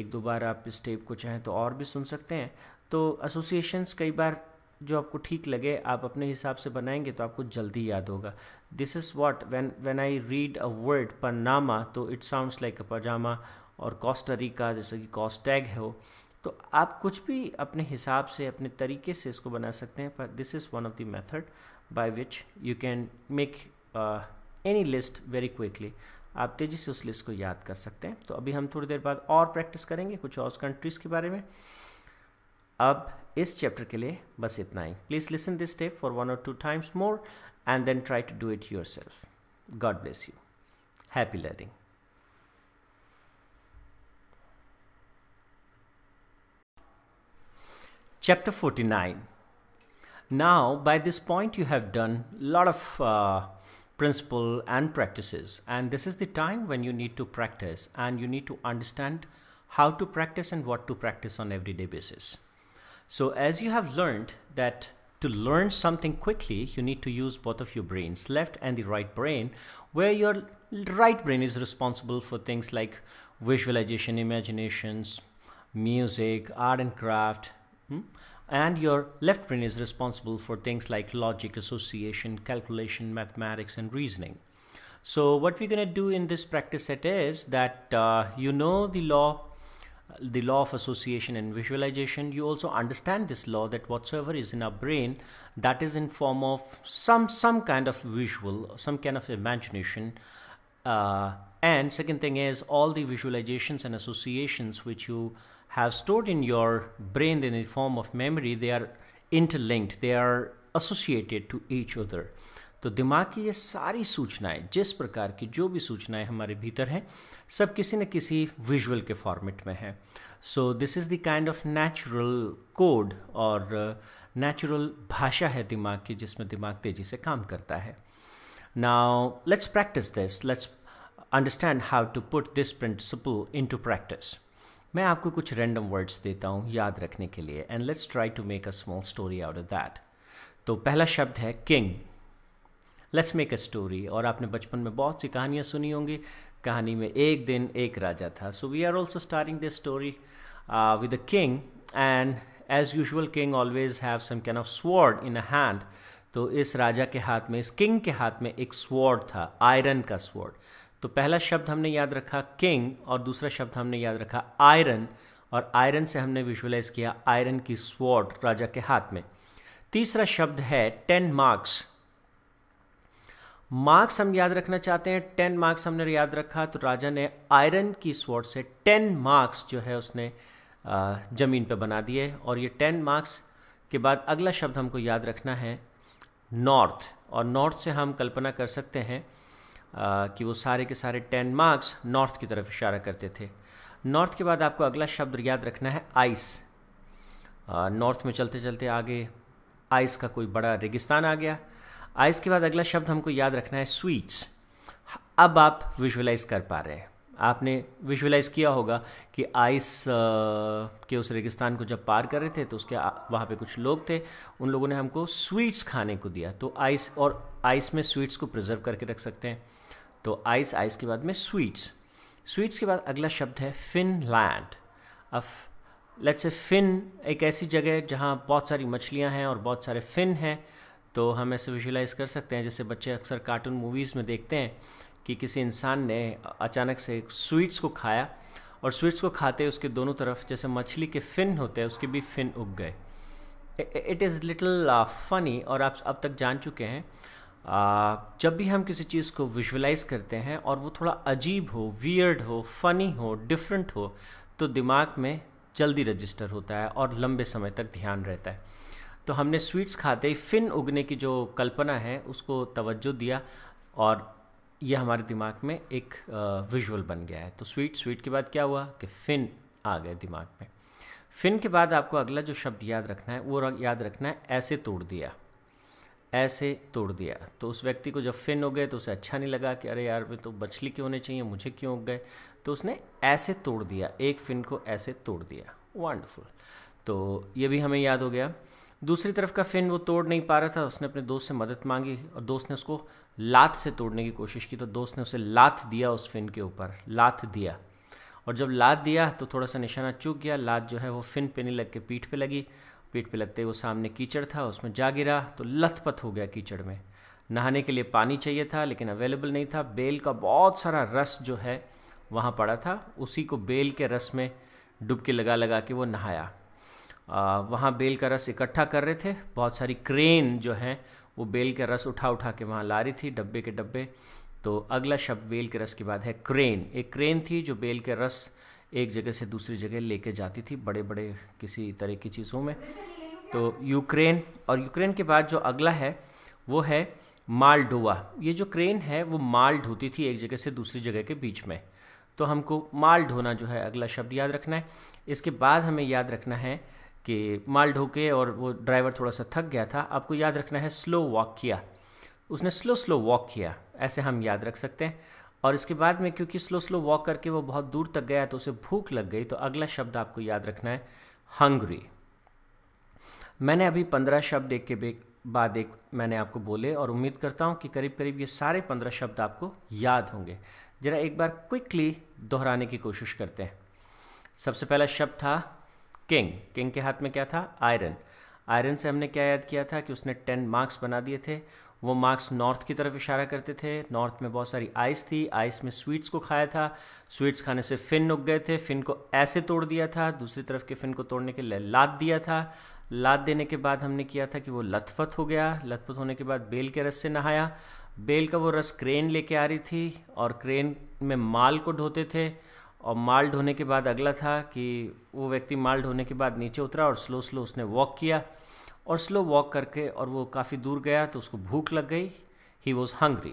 [SPEAKER 1] एक दो बार आप इस टेप को चाहें तो और भी सुन सकते हैं तो एसोसिएशंस कई बार जो आपको ठीक लगे आप अपने हिसाब से बनाएंगे तो आपको जल्दी याद होगा this is what when when I read a word Panama तो it sounds like a pyjama और कॉस्टरिका जैसे कि कॉस्टैग है वो तो आप कुछ भी अपने हिसाब से अपने तरीके से इसको बना सकते हैं पर this is one of the method by which you can make any list very quickly आप तेज़ी से उस लिस्ट को याद कर सकते हैं तो अभी हम थोड़ी देर बाद और प्रैक्टिस करेंगे कुछ और कंट्रीज़ के बारे में अब इस चैप्टर के लिए बस इतना ही please listen this step for one और two times more and then try to do it yourself God bless you happy learning chapter 49 now by this point you have done a lot of uh, principle and practices and this is the time when you need to practice and you need to understand how to practice and what to practice on everyday basis so as you have learned that to learn something quickly, you need to use both of your brains, left and the right brain, where your right brain is responsible for things like visualization, imaginations, music, art and craft, hmm? and your left brain is responsible for things like logic, association, calculation, mathematics, and reasoning. So what we're going to do in this practice set is that uh, you know the law the law of association and visualization you also understand this law that whatsoever is in our brain that is in form of some some kind of visual some kind of imagination uh, and second thing is all the visualizations and associations which you have stored in your brain in the form of memory they are interlinked they are associated to each other तो दिमाग की ये सारी सूचनाएं जिस प्रकार की जो भी सूचनाएं हमारे भीतर हैं सब किसी न किसी विजुअल के फॉर्मेट में है so this is the kind of natural code और नेचुरल uh, भाषा है दिमाग की जिसमें दिमाग तेज़ी से काम करता है now let's practice this let's understand how to put this principle into practice मैं आपको कुछ रैंडम वर्ड्स देता हूँ याद रखने के लिए and let's try to make a small story out of that तो पहला शब्द है king let's make a story और आपने बचपन में बहुत सी कहानियाँ सुनी होंगी कहानी में एक दिन एक राजा था so we are also starting this story with a king and as usual king always have some kind of sword in a hand तो इस राजा के हाथ में इस किंग के हाथ में एक स्वॉर्ड था आयरन का स्वॉर्ड तो पहला शब्द हमने याद रखा किंग और दूसरा शब्द हमने याद रखा आयरन और आयरन से हमने विजुअलाइज किया आयरन की स्वॉर्ड राजा के हाथ में तीसरा शब्द है टेन मार्क्स मार्क्स हम याद रखना चाहते हैं टेन मार्क्स हमने याद रखा तो राजा ने आयरन की स्वॉर्ड से टेन मार्क्स जो है उसने ज़मीन पे बना दिए और ये टेन मार्क्स के बाद अगला शब्द हमको याद रखना है नॉर्थ और नॉर्थ से हम कल्पना कर सकते हैं आ, कि वो सारे के सारे टेन मार्क्स नॉर्थ की तरफ इशारा करते थे नॉर्थ के बाद आपको अगला शब्द याद रखना है आइस नॉर्थ में चलते चलते आगे आइस का कोई बड़ा रेगिस्तान आ गया आइस के बाद अगला शब्द हमको याद रखना है स्वीट्स अब आप विजुअलाइज़ कर पा रहे हैं आपने विजुअलाइज़ किया होगा कि आइस uh, के उस रेगिस्तान को जब पार कर रहे थे तो उसके वहाँ पे कुछ लोग थे उन लोगों ने हमको स्वीट्स खाने को दिया तो आइस और आइस में स्वीट्स को प्रिजर्व करके रख सकते हैं तो आइस आइस के बाद में स्वीट्स स्वीट्स के बाद अगला शब्द है फिनलैंड अब लेट्स से फिन एक ऐसी जगह है जहाँ बहुत सारी मछलियाँ हैं और बहुत सारे फिन हैं तो हम ऐसे विजुलाइज़ कर सकते हैं जैसे बच्चे अक्सर कार्टून मूवीज़ में देखते हैं कि किसी इंसान ने अचानक से स्वीट्स को खाया और स्वीट्स को खाते उसके दोनों तरफ जैसे मछली के फिन होते हैं उसके भी फिन उग गए इट इज़ लिटल फनी और आप अब तक जान चुके हैं uh, जब भी हम किसी चीज़ को विजुलाइज़ करते हैं और वो थोड़ा अजीब हो वियर्ड हो फनी हो डिफरेंट हो तो दिमाग में जल्दी रजिस्टर होता है और लंबे समय तक ध्यान रहता है तो हमने स्वीट्स खाते ही फिन उगने की जो कल्पना है उसको तवज्जो दिया और यह हमारे दिमाग में एक विजुअल बन गया है तो स्वीट स्वीट के बाद क्या हुआ कि फिन आ गए दिमाग में फिन के बाद आपको अगला जो शब्द याद रखना है वो याद रखना है ऐसे तोड़ दिया ऐसे तोड़ दिया तो उस व्यक्ति को जब फिन हो गए तो उसे अच्छा नहीं लगा कि अरे यार मैं तो बछली क्यों होने चाहिए मुझे क्यों उग गए तो उसने ऐसे तोड़ दिया एक फिन को ऐसे तोड़ दिया वंडरफुल तो ये भी हमें याद हो गया दूसरी तरफ का फिन वो तोड़ नहीं पा रहा था उसने अपने दोस्त से मदद मांगी और दोस्त ने उसको लात से तोड़ने की कोशिश की तो दोस्त ने उसे लात दिया उस फिन के ऊपर लात दिया और जब लात दिया तो थोड़ा सा निशाना चूक गया लात जो है वो फिन पे नहीं लग के पीठ पे लगी पीठ पे लगते वो सामने कीचड़ था उसमें जा गिरा तो लथपथ हो गया कीचड़ में नहाने के लिए पानी चाहिए था लेकिन अवेलेबल नहीं था बेल का बहुत सारा रस जो है वहाँ पड़ा था उसी को बेल के रस में डुबकी लगा लगा के वो नहाया वहाँ बेल का रस इकट्ठा कर रहे थे बहुत सारी क्रेन जो हैं वो बेल का रस उठा उठा के वहाँ ला रही थी डब्बे के डब्बे तो अगला शब्द बेल के रस के बाद है क्रेन एक क्रेन थी जो बेल के रस एक जगह से दूसरी जगह लेके जाती थी बड़े बड़े किसी तरह की चीज़ों में तो यूक्रेन और यूक्रेन के बाद जो अगला है वो है मालडोवा ये जो क्रेन है वो माल ढोती थी एक जगह से दूसरी जगह के बीच में तो हमको माल ढोना जो है अगला शब्द याद रखना है इसके बाद हमें याद रखना है कि माल ढोके और वो ड्राइवर थोड़ा सा थक गया था आपको याद रखना है स्लो वॉक किया उसने स्लो स्लो वॉक किया ऐसे हम याद रख सकते हैं और इसके बाद में क्योंकि स्लो स्लो वॉक करके वो बहुत दूर तक गया तो उसे भूख लग गई तो अगला शब्द आपको याद रखना है हंग्री मैंने अभी पंद्रह शब्द एक के बाद एक मैंने आपको बोले और उम्मीद करता हूँ कि करीब करीब ये सारे पंद्रह शब्द आपको याद होंगे ज़रा एक बार क्विकली दोहराने की कोशिश करते हैं सबसे पहला शब्द था किंग किंग के हाथ में क्या था आयरन आयरन से हमने क्या याद किया था कि उसने टेन मार्क्स बना दिए थे वो मार्क्स नॉर्थ की तरफ इशारा करते थे नॉर्थ में बहुत सारी आइस थी आइस में स्वीट्स को खाया था स्वीट्स खाने से फिन उग गए थे फिन को ऐसे तोड़ दिया था दूसरी तरफ के फिन को तोड़ने के लिए लाद दिया था लाद देने के बाद हमने किया था कि वो लथपथ हो गया लथपथ होने के बाद बेल के रस से नहाया बेल का वो रस क्रेन लेके आ रही थी और क्रेन में माल को ढोते थे और माल्ड होने के बाद अगला था कि वो व्यक्ति माल्ड होने के बाद नीचे उतरा और स्लो स्लो उसने वॉक किया और स्लो वॉक करके और वो काफ़ी दूर गया तो उसको भूख लग गई ही वॉज हंग्री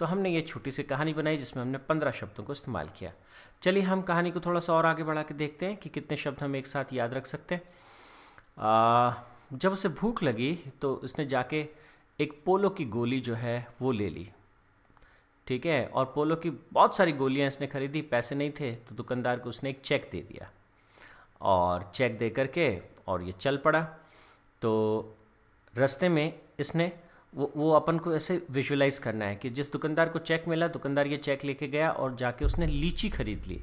[SPEAKER 1] तो हमने ये छोटी सी कहानी बनाई जिसमें हमने पंद्रह शब्दों को इस्तेमाल किया चलिए हम कहानी को थोड़ा सा और आगे बढ़ा के देखते हैं कि कितने शब्द हम एक साथ याद रख सकते हैं आ, जब उसे भूख लगी तो उसने जाके एक पोलो की गोली जो है वो ले ली ठीक है और पोलो की बहुत सारी गोलियां इसने खरीदी पैसे नहीं थे तो दुकानदार को उसने एक चेक दे दिया और चेक दे करके और ये चल पड़ा तो रास्ते में इसने वो वो अपन को ऐसे विजुलाइज़ करना है कि जिस दुकानदार को चेक मिला दुकानदार ये चेक लेके गया और जाके उसने लीची खरीद ली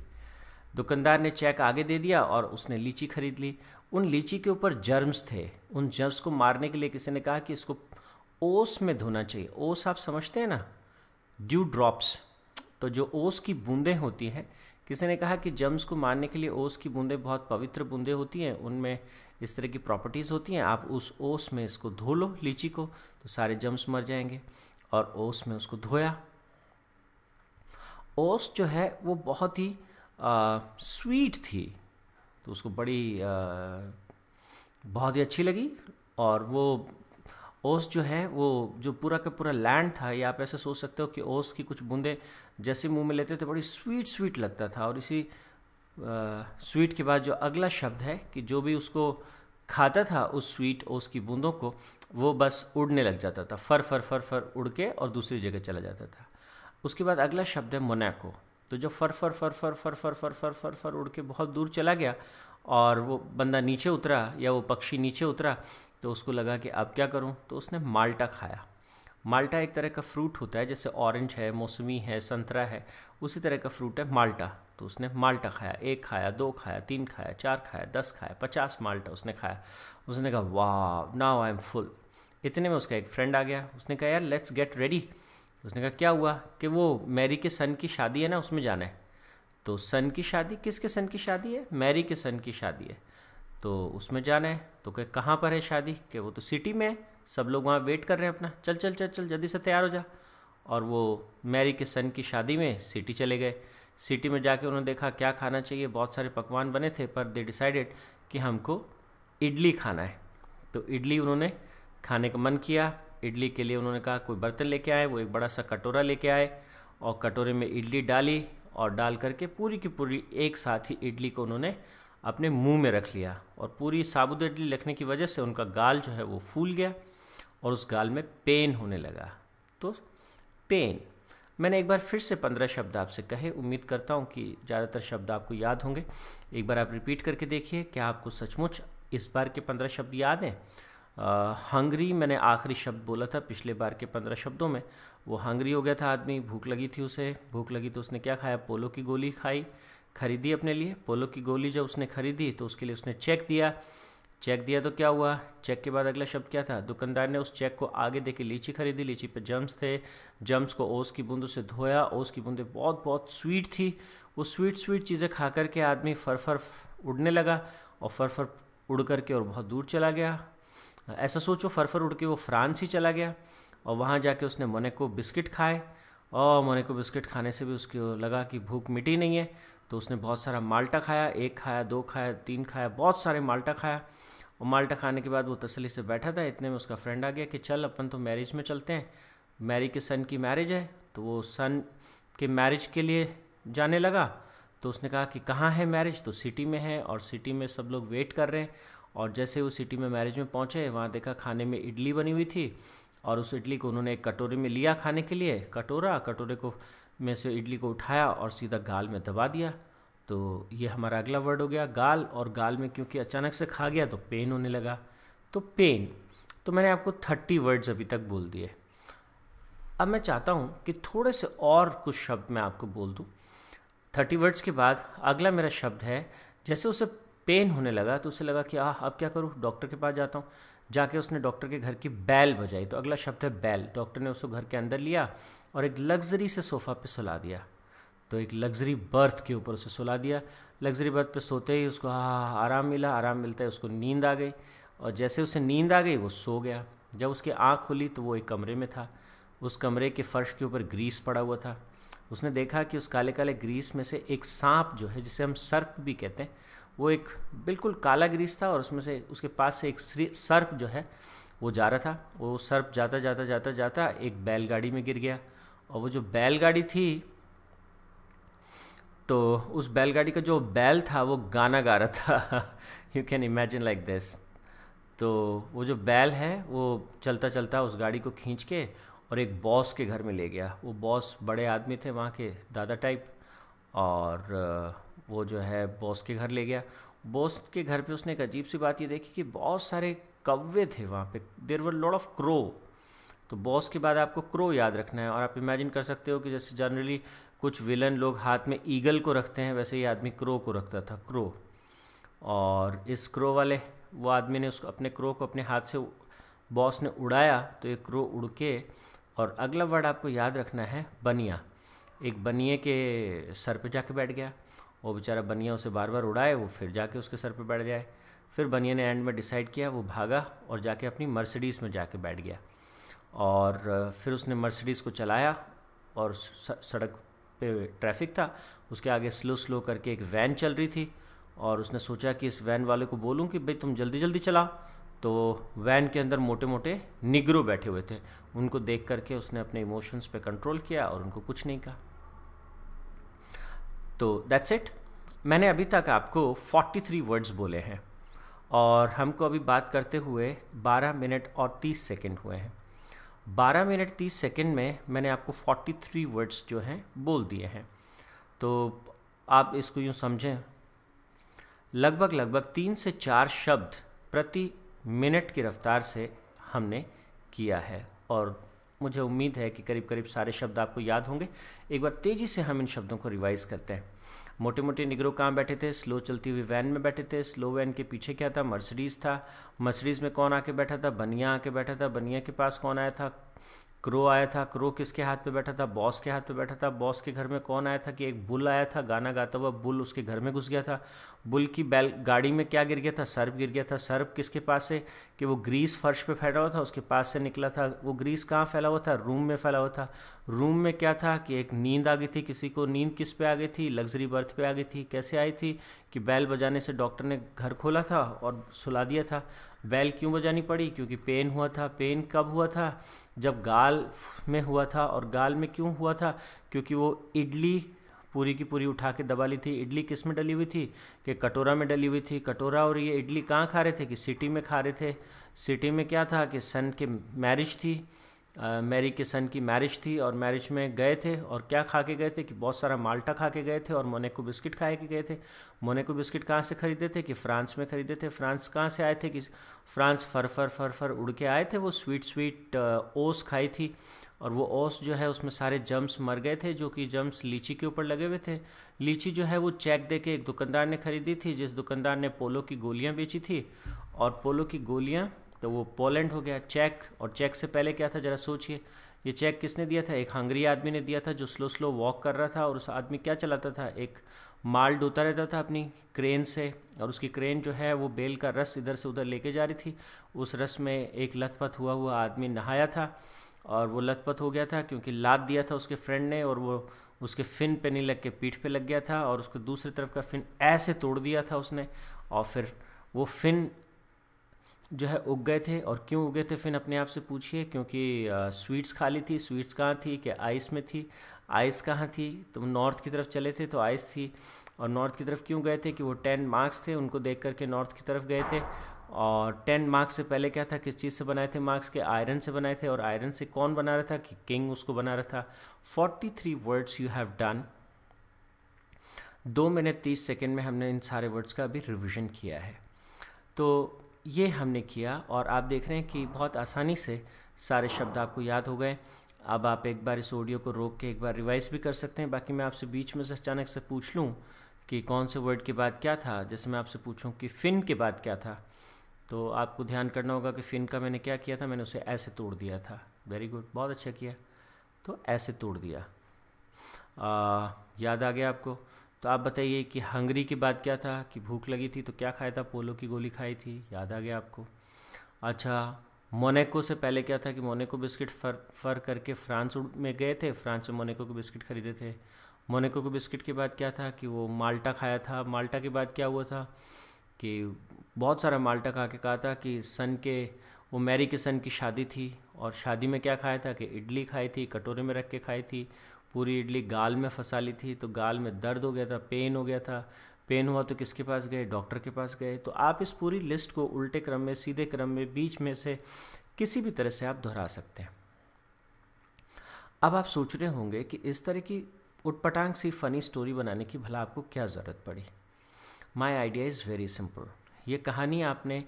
[SPEAKER 1] दुकानदार ने चेक आगे दे दिया और उसने लीची खरीद ली उन लीची के ऊपर जर्म्स थे उन जर्म्स को मारने के लिए किसी ने कहा कि इसको ओस में धोना चाहिए ओस आप समझते हैं ना ड्यू ड्रॉप्स तो जो ओस की बूंदें होती हैं किसी ने कहा कि जम्स को मारने के लिए ओस की बूंदें बहुत पवित्र बूंदें होती हैं उनमें इस तरह की प्रॉपर्टीज़ होती हैं आप उस ओस में इसको धो लो लीची को तो सारे जम्स मर जाएंगे और ओस में उसको धोया ओस जो है वो बहुत ही आ, स्वीट थी तो उसको बड़ी आ, बहुत ही अच्छी लगी और वो ओस जो है वो जो पूरा का पूरा लैंड था या आप ऐसे सोच सकते हो कि ओस की कुछ बूंदें जैसे मुंह में लेते थे बड़ी स्वीट स्वीट लगता था और इसी स्वीट के बाद जो अगला शब्द है कि जो भी उसको खाता था उस स्वीट ओस की बूंदों को वो बस उड़ने लग जाता था फर फर फर फर उड़ के और दूसरी जगह चला जाता था उसके बाद अगला शब्द है मोनाको तो जो फर फर फर फर फर फर फर फर फर फर उड़ के बहुत दूर चला गया और वो बंदा नीचे उतरा या वो पक्षी नीचे उतरा तो उसको लगा कि अब क्या करूँ तो उसने माल्टा खाया माल्टा एक तरह का फ्रूट होता है जैसे ऑरेंज है मौसमी है संतरा है उसी तरह का फ्रूट है माल्टा तो उसने माल्टा खाया एक खाया दो खाया तीन खाया चार खाया दस खाया पचास माल्टा उसने खाया उसने कहा वाह नाउ आई एम फुल इतने में उसका एक फ्रेंड आ गया उसने कहा यार लेट्स गेट रेडी उसने कहा क्या हुआ कि वो मैरी के सन की शादी है ना उसमें जाना है तो सन की शादी किसके सन की शादी है मैरी के सन की शादी है तो उसमें जाना है तो कह कहाँ पर है शादी कि वो तो सिटी में है सब लोग वहाँ वेट कर रहे हैं अपना चल चल चल चल जल्दी से तैयार हो जा और वो मैरी के सन की शादी में सिटी चले गए सिटी में जाके उन्होंने देखा क्या खाना चाहिए बहुत सारे पकवान बने थे पर दे डिसाइडेड कि हमको इडली खाना है तो इडली उन्होंने खाने का मन किया इडली के लिए उन्होंने कहा कोई बर्तन लेके आए वो एक बड़ा सा कटोरा लेके आए और कटोरे में इडली डाली और डाल करके पूरी की पूरी एक साथ ही इडली को उन्होंने अपने मुंह में रख लिया और पूरी साबुत इडली रखने की वजह से उनका गाल जो है वो फूल गया और उस गाल में पेन होने लगा तो पेन मैंने एक बार फिर से पंद्रह शब्द आपसे कहे उम्मीद करता हूँ कि ज़्यादातर शब्द आपको याद होंगे एक बार आप रिपीट करके देखिए क्या आपको सचमुच इस बार के पंद्रह शब्द याद हैं हंगरी मैंने आखिरी शब्द बोला था पिछले बार के पंद्रह शब्दों में वो हांगरी हो गया था आदमी भूख लगी थी उसे भूख लगी तो उसने क्या खाया पोलो की गोली खाई खरीदी अपने लिए पोलो की गोली जब उसने खरीदी तो उसके लिए उसने चेक दिया चेक दिया तो क्या हुआ चेक के बाद अगला शब्द क्या था दुकानदार ने उस चेक को आगे दे के लीची खरीदी लीची पे जम्स थे जम्स को ओस की बूंदों से धोया ओस की बूंदें बहुत बहुत स्वीट थी वो स्वीट स्वीट चीज़ें खा करके आदमी फरफर उड़ने लगा और फरफर उड़ करके और बहुत दूर चला गया ऐसा सोचो फरफर उड़ के वो फ्रांस ही चला गया और वहाँ जाके उसने को बिस्किट खाए और को बिस्किट खाने से भी उसकी लगा कि भूख मिटी नहीं है तो उसने बहुत सारा माल्टा खाया एक खाया दो खाया तीन खाया बहुत सारे माल्टा खाया और माल्टा खाने के बाद वो तसली से बैठा था इतने में उसका फ्रेंड आ गया कि चल अपन तो मैरिज में चलते हैं मैरी के सन की मैरिज है तो वो सन के मैरिज के लिए जाने लगा तो उसने कहा कि कहाँ है मैरिज तो सिटी में है और सिटी में सब लोग वेट कर रहे हैं और जैसे वो सिटी में मैरिज में पहुँचे वहाँ देखा खाने में इडली बनी हुई थी और उस इडली को उन्होंने एक कटोरे में लिया खाने के लिए कटोरा कटोरे को में से इडली को उठाया और सीधा गाल में दबा दिया तो ये हमारा अगला वर्ड हो गया गाल और गाल में क्योंकि अचानक से खा गया तो पेन होने लगा तो पेन तो मैंने आपको थर्टी वर्ड्स अभी तक बोल दिए अब मैं चाहता हूँ कि थोड़े से और कुछ शब्द मैं आपको बोल दूँ थर्टी वर्ड्स के बाद अगला मेरा शब्द है जैसे उसे पेन होने लगा तो उसे लगा कि आह अब क्या करूँ डॉक्टर के पास जाता हूँ जाके उसने डॉक्टर के घर की बैल बजाई तो अगला शब्द है बैल डॉक्टर ने उसको घर के अंदर लिया और एक लग्जरी से सोफ़ा पे सुला दिया तो एक लग्जरी बर्थ के ऊपर उसे सुला दिया लग्जरी बर्थ पे सोते ही उसको हाँ आराम मिला आराम मिलता है उसको नींद आ गई और जैसे उसे नींद आ गई वो सो गया जब उसकी आँख खुली तो वो एक कमरे में था उस कमरे के फर्श के ऊपर ग्रीस पड़ा हुआ था उसने देखा कि उस काले काले ग्रीस में से एक सांप जो है जिसे हम सर्प भी कहते हैं वो एक बिल्कुल काला ग्रीस था और उसमें से उसके पास से एक सर्प जो है वो जा रहा था वो सर्प जाता जाता जाता जाता एक बैलगाड़ी में गिर गया और वो जो बैलगाड़ी थी तो उस बैलगाड़ी का जो बैल था वो गाना गा रहा था you can imagine like this तो वो जो बैल है वो चलता चलता उस गाड़ी को खींच के और एक बॉस के घर में ले गया वो बॉस बड़े आदमी थे वहाँ के दादा टाइप और वो जो है बॉस के घर ले गया बॉस के घर पे उसने एक अजीब सी बात ये देखी कि बहुत सारे कव्वे थे वहाँ पे there were lord of crow तो बॉस के बाद आपको क्रो याद रखना है और आप इमेजिन कर सकते हो कि जैसे जनरली कुछ विलन लोग हाथ में ईगल को रखते हैं वैसे ही आदमी क्रो को रखता था क्रो और इस क्रो वाले वो आदमी ने उसको अपने क्रो को अपने हाथ से बॉस ने उड़ाया तो ये क्रो उड़ के और अगला वर्ड आपको याद रखना है बनिया एक बनिए के सर पे जाके बैठ गया वो बेचारा बनिया उसे बार बार उड़ाए वो फिर जाके उसके सर पर बैठ जाए फिर बनिया ने एंड में डिसाइड किया वो भागा और जाके अपनी मर्सिडीज़ में जाके बैठ गया और फिर उसने मर्सिडीज़ को चलाया और सड़क पे ट्रैफिक था उसके आगे स्लो स्लो करके एक वैन चल रही थी और उसने सोचा कि इस वैन वाले को बोलूँ कि भाई तुम जल्दी जल्दी चलाओ तो वैन के अंदर मोटे मोटे निगरों बैठे हुए थे उनको देख करके उसने अपने इमोशंस पे कंट्रोल किया और उनको कुछ नहीं कहा तो दैट्स इट मैंने अभी तक आपको 43 वर्ड्स बोले हैं और हमको अभी बात करते हुए 12 मिनट और 30 सेकंड हुए हैं 12 मिनट 30 सेकंड में मैंने आपको 43 वर्ड्स जो हैं बोल दिए हैं तो आप इसको यूँ समझें लगभग लगभग तीन से चार शब्द प्रति मिनट की रफ्तार से हमने किया है और मुझे उम्मीद है कि करीब करीब सारे शब्द आपको याद होंगे एक बार तेज़ी से हम इन शब्दों को रिवाइज़ करते हैं मोटे मोटे निगरों कहाँ बैठे थे स्लो चलती हुई वैन में बैठे थे स्लो वैन के पीछे क्या था मर्सिडीज़ था मर्सिडीज़ में कौन आके बैठा था बनिया आके बैठा था बनिया के पास कौन आया था क्रो आया था क्रो किसके हाथ पे बैठा था बॉस के हाथ पे बैठा था बॉस के घर में कौन आया था कि एक बुल आया था गाना गाता हुआ बुल उसके घर में घुस गया था बुल की बैल गाड़ी में क्या गिर गया था सर्प गिर गया था सर्प किसके पास से कि वो ग्रीस फर्श पे फैला हुआ था उसके पास से निकला था वो ग्रीस कहाँ फैला हुआ था रूम में फैला हुआ था रूम में क्या था कि एक नींद आ गई थी किसी को नींद किस पे आ गई थी लग्जरी बर्थ पे आ गई थी कैसे आई थी कि बैल बजाने से डॉक्टर ने घर खोला था और सुला दिया था बैल क्यों बजानी पड़ी क्योंकि पेन हुआ था पेन कब हुआ था जब गाल में हुआ था और गाल में क्यों हुआ था क्योंकि वो इडली पूरी की पूरी उठा के दबा ली थी इडली किस में डली हुई थी कि कटोरा में डली हुई थी कटोरा और ये इडली कहाँ खा रहे थे कि सिटी में खा रहे थे सिटी में क्या था कि सन के मैरिज थी मैरी के सन की मैरिज थी और मैरिज में गए थे और क्या खा के गए थे कि बहुत सारा माल्टा खा के गए थे और मोनेको बिस्किट खाए के गए थे मोनेको बिस्किट कहाँ से खरीदे थे कि फ्रांस में खरीदे थे फ्रांस कहाँ से आए थे कि फ्रांस फर फर फर फर उड़ के आए थे वो स्वीट स्वीट ओस खाई थी और वो ओस जो है उसमें सारे जम्स मर गए थे जो कि जम्स लीची के ऊपर लगे हुए थे लीची जो है वो चेक दे के एक दुकानदार ने खरीदी थी जिस दुकानदार ने पोलो की गोलियाँ बेची थी और पोलो की गोलियाँ तो वो पोलैंड हो गया चेक और चेक से पहले क्या था ज़रा सोचिए ये चेक किसने दिया था एक हंगरी आदमी ने दिया था जो स्लो स्लो वॉक कर रहा था और उस आदमी क्या चलाता था एक माल डोता रहता था अपनी क्रेन से और उसकी क्रेन जो है वो बेल का रस इधर से उधर लेके जा रही थी उस रस में एक लथपथ हुआ हुआ आदमी नहाया था और वो लथपथ हो गया था क्योंकि लाद दिया था उसके फ्रेंड ने और वो उसके फिन पे नहीं लग के पीठ पे लग गया था और उसको दूसरी तरफ का फिन ऐसे तोड़ दिया था उसने और फिर वो फिन जो है उग गए थे और क्यों उगे थे फिर अपने आप से पूछिए क्योंकि स्वीट्स खाली थी स्वीट्स कहाँ थी कि आइस में थी आइस कहाँ थी तो नॉर्थ की तरफ चले थे तो आइस थी और नॉर्थ की तरफ क्यों गए थे कि वो टेन मार्क्स थे उनको देख करके नॉर्थ की तरफ गए थे और टेन मार्क्स से पहले क्या था किस चीज़ से बनाए थे मार्क्स के आयरन से बनाए थे और आयरन से कौन बना रहा था कि किंग उसको बना रहा था forty three words you have done दो मिनट तीस सेकेंड में हमने इन सारे वर्ड्स का अभी रिविजन किया है तो ये हमने किया और आप देख रहे हैं कि बहुत आसानी से सारे शब्द आपको याद हो गए अब आप एक बार इस ऑडियो को रोक के एक बार रिवाइज भी कर सकते हैं बाकी मैं आपसे बीच में से अचानक से पूछ लूँ कि कौन से वर्ड के बाद क्या था जैसे मैं आपसे पूछूँ कि फिन के बाद क्या था तो आपको ध्यान करना होगा कि फिन का मैंने क्या किया था मैंने उसे ऐसे तोड़ दिया था वेरी गुड बहुत अच्छा किया तो ऐसे तोड़ दिया आ, याद आ गया आपको तो आप बताइए कि हंगरी की बात क्या था कि भूख लगी थी तो क्या खाया था पोलो की गोली खाई थी याद आ गया आपको अच्छा मोनेको से पहले क्या था कि मोनेको बिस्किट फर फर करके फ्रांस में गए थे फ्रांस में मोनेको के बिस्किट खरीदे थे मोनेको के बिस्किट के बाद क्या था कि वो माल्टा खाया था माल्टा के बाद क्या हुआ था कि बहुत सारा माल्टा खा के कहा था कि सन के वो मैरी के सन की शादी थी और शादी में क्या खाया था कि इडली खाई थी कटोरे में रख के खाई थी पूरी इडली गाल में फंसा ली थी तो गाल में दर्द हो गया था पेन हो गया था पेन हुआ तो किसके पास गए डॉक्टर के पास गए तो आप इस पूरी लिस्ट को उल्टे क्रम में सीधे क्रम में बीच में से किसी भी तरह से आप दोहरा सकते हैं अब आप सोच रहे होंगे कि इस तरह की उटपटांग सी फनी स्टोरी बनाने की भला आपको क्या ज़रूरत पड़ी my idea is very simple ये कहानी आपने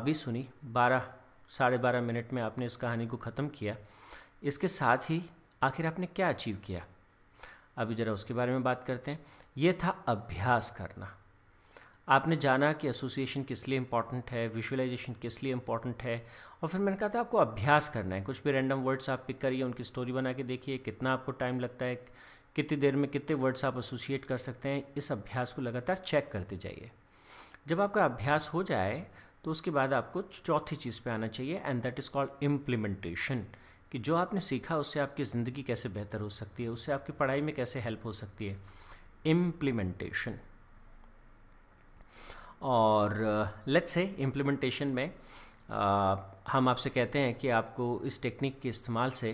[SPEAKER 1] अभी सुनी बारह साढ़े बारह मिनट में आपने इस कहानी को ख़त्म किया इसके साथ ही आखिर आपने क्या अचीव किया अभी ज़रा उसके बारे में बात करते हैं ये था अभ्यास करना आपने जाना कि एसोसिएशन किस लिए इम्पॉर्टेंट है विजुअलाइजेशन किस लिए इम्पॉर्टेंट है और फिर मैंने कहा था आपको अभ्यास करना है कुछ भी रैंडम वर्ड्स आप पिक करिए उनकी स्टोरी बना के देखिए कितना आपको टाइम लगता है कितनी देर में कितने वर्ड्स आप एसोसिएट कर सकते हैं इस अभ्यास को लगातार चेक करते जाइए जब आपका अभ्यास हो जाए तो उसके बाद आपको चौथी चीज़ पे आना चाहिए and that is called implementation कि जो आपने सीखा उससे आपकी ज़िंदगी कैसे बेहतर हो सकती है उससे आपकी पढ़ाई में कैसे हेल्प हो सकती है इम्प्लीमेंटेशन और लेट्स से इम्प्लीमेंटेशन में आ, uh, हम आपसे कहते हैं कि आपको इस टेक्निक के इस्तेमाल से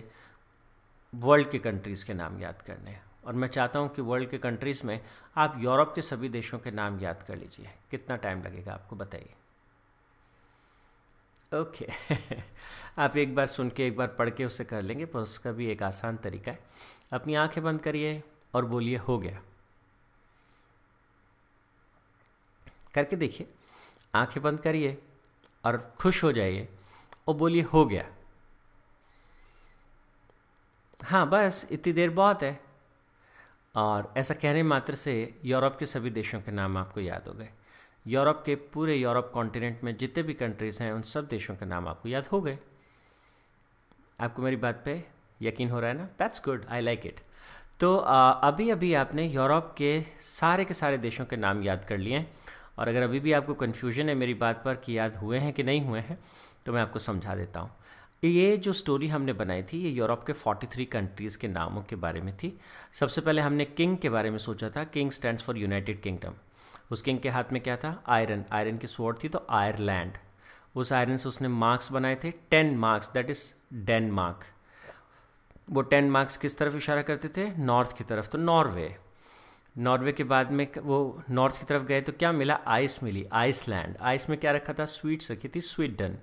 [SPEAKER 1] वर्ल्ड के कंट्रीज़ के नाम याद करने हैं और मैं चाहता हूँ कि वर्ल्ड के कंट्रीज़ में आप यूरोप के सभी देशों के नाम याद कर लीजिए कितना टाइम लगेगा आपको बताइए ओके आप एक बार सुन के एक बार पढ़ के उसे कर लेंगे पर उसका भी एक आसान तरीका है अपनी आंखें बंद करिए और बोलिए हो गया करके देखिए आंखें बंद करिए और खुश हो जाइए और बोलिए हो गया हाँ बस इतनी देर बहुत है और ऐसा कहने मात्र से यूरोप के सभी देशों के नाम आपको याद हो गए यूरोप के पूरे यूरोप कॉन्टिनेंट में जितने भी कंट्रीज़ हैं उन सब देशों के नाम आपको याद हो गए आपको मेरी बात पे यकीन हो रहा है ना that's good I like it तो अभी अभी आपने यूरोप के सारे के सारे देशों के नाम याद कर लिए हैं और अगर अभी भी आपको कन्फ्यूजन है मेरी बात पर कि याद हुए हैं कि नहीं हुए हैं तो मैं आपको समझा देता हूँ ये जो स्टोरी हमने बनाई थी ये यूरोप के 43 कंट्रीज़ के नामों के बारे में थी सबसे पहले हमने किंग के बारे में सोचा था king stands for United Kingdom उस किंग के हाथ में क्या था आयरन आयरन की स्वॉर्ड थी तो आयरलैंड उस आयरन से उसने मार्क्स बनाए थे ten marks that is Denmark वो टेन मार्क्स किस तरफ इशारा करते थे नॉर्थ की तरफ तो नॉर्वे नॉर्वे के बाद में वो नॉर्थ की तरफ गए तो क्या मिला आइस मिली आइसलैंड आइस में क्या रखा था स्वीट्स रखी थी स्वीडन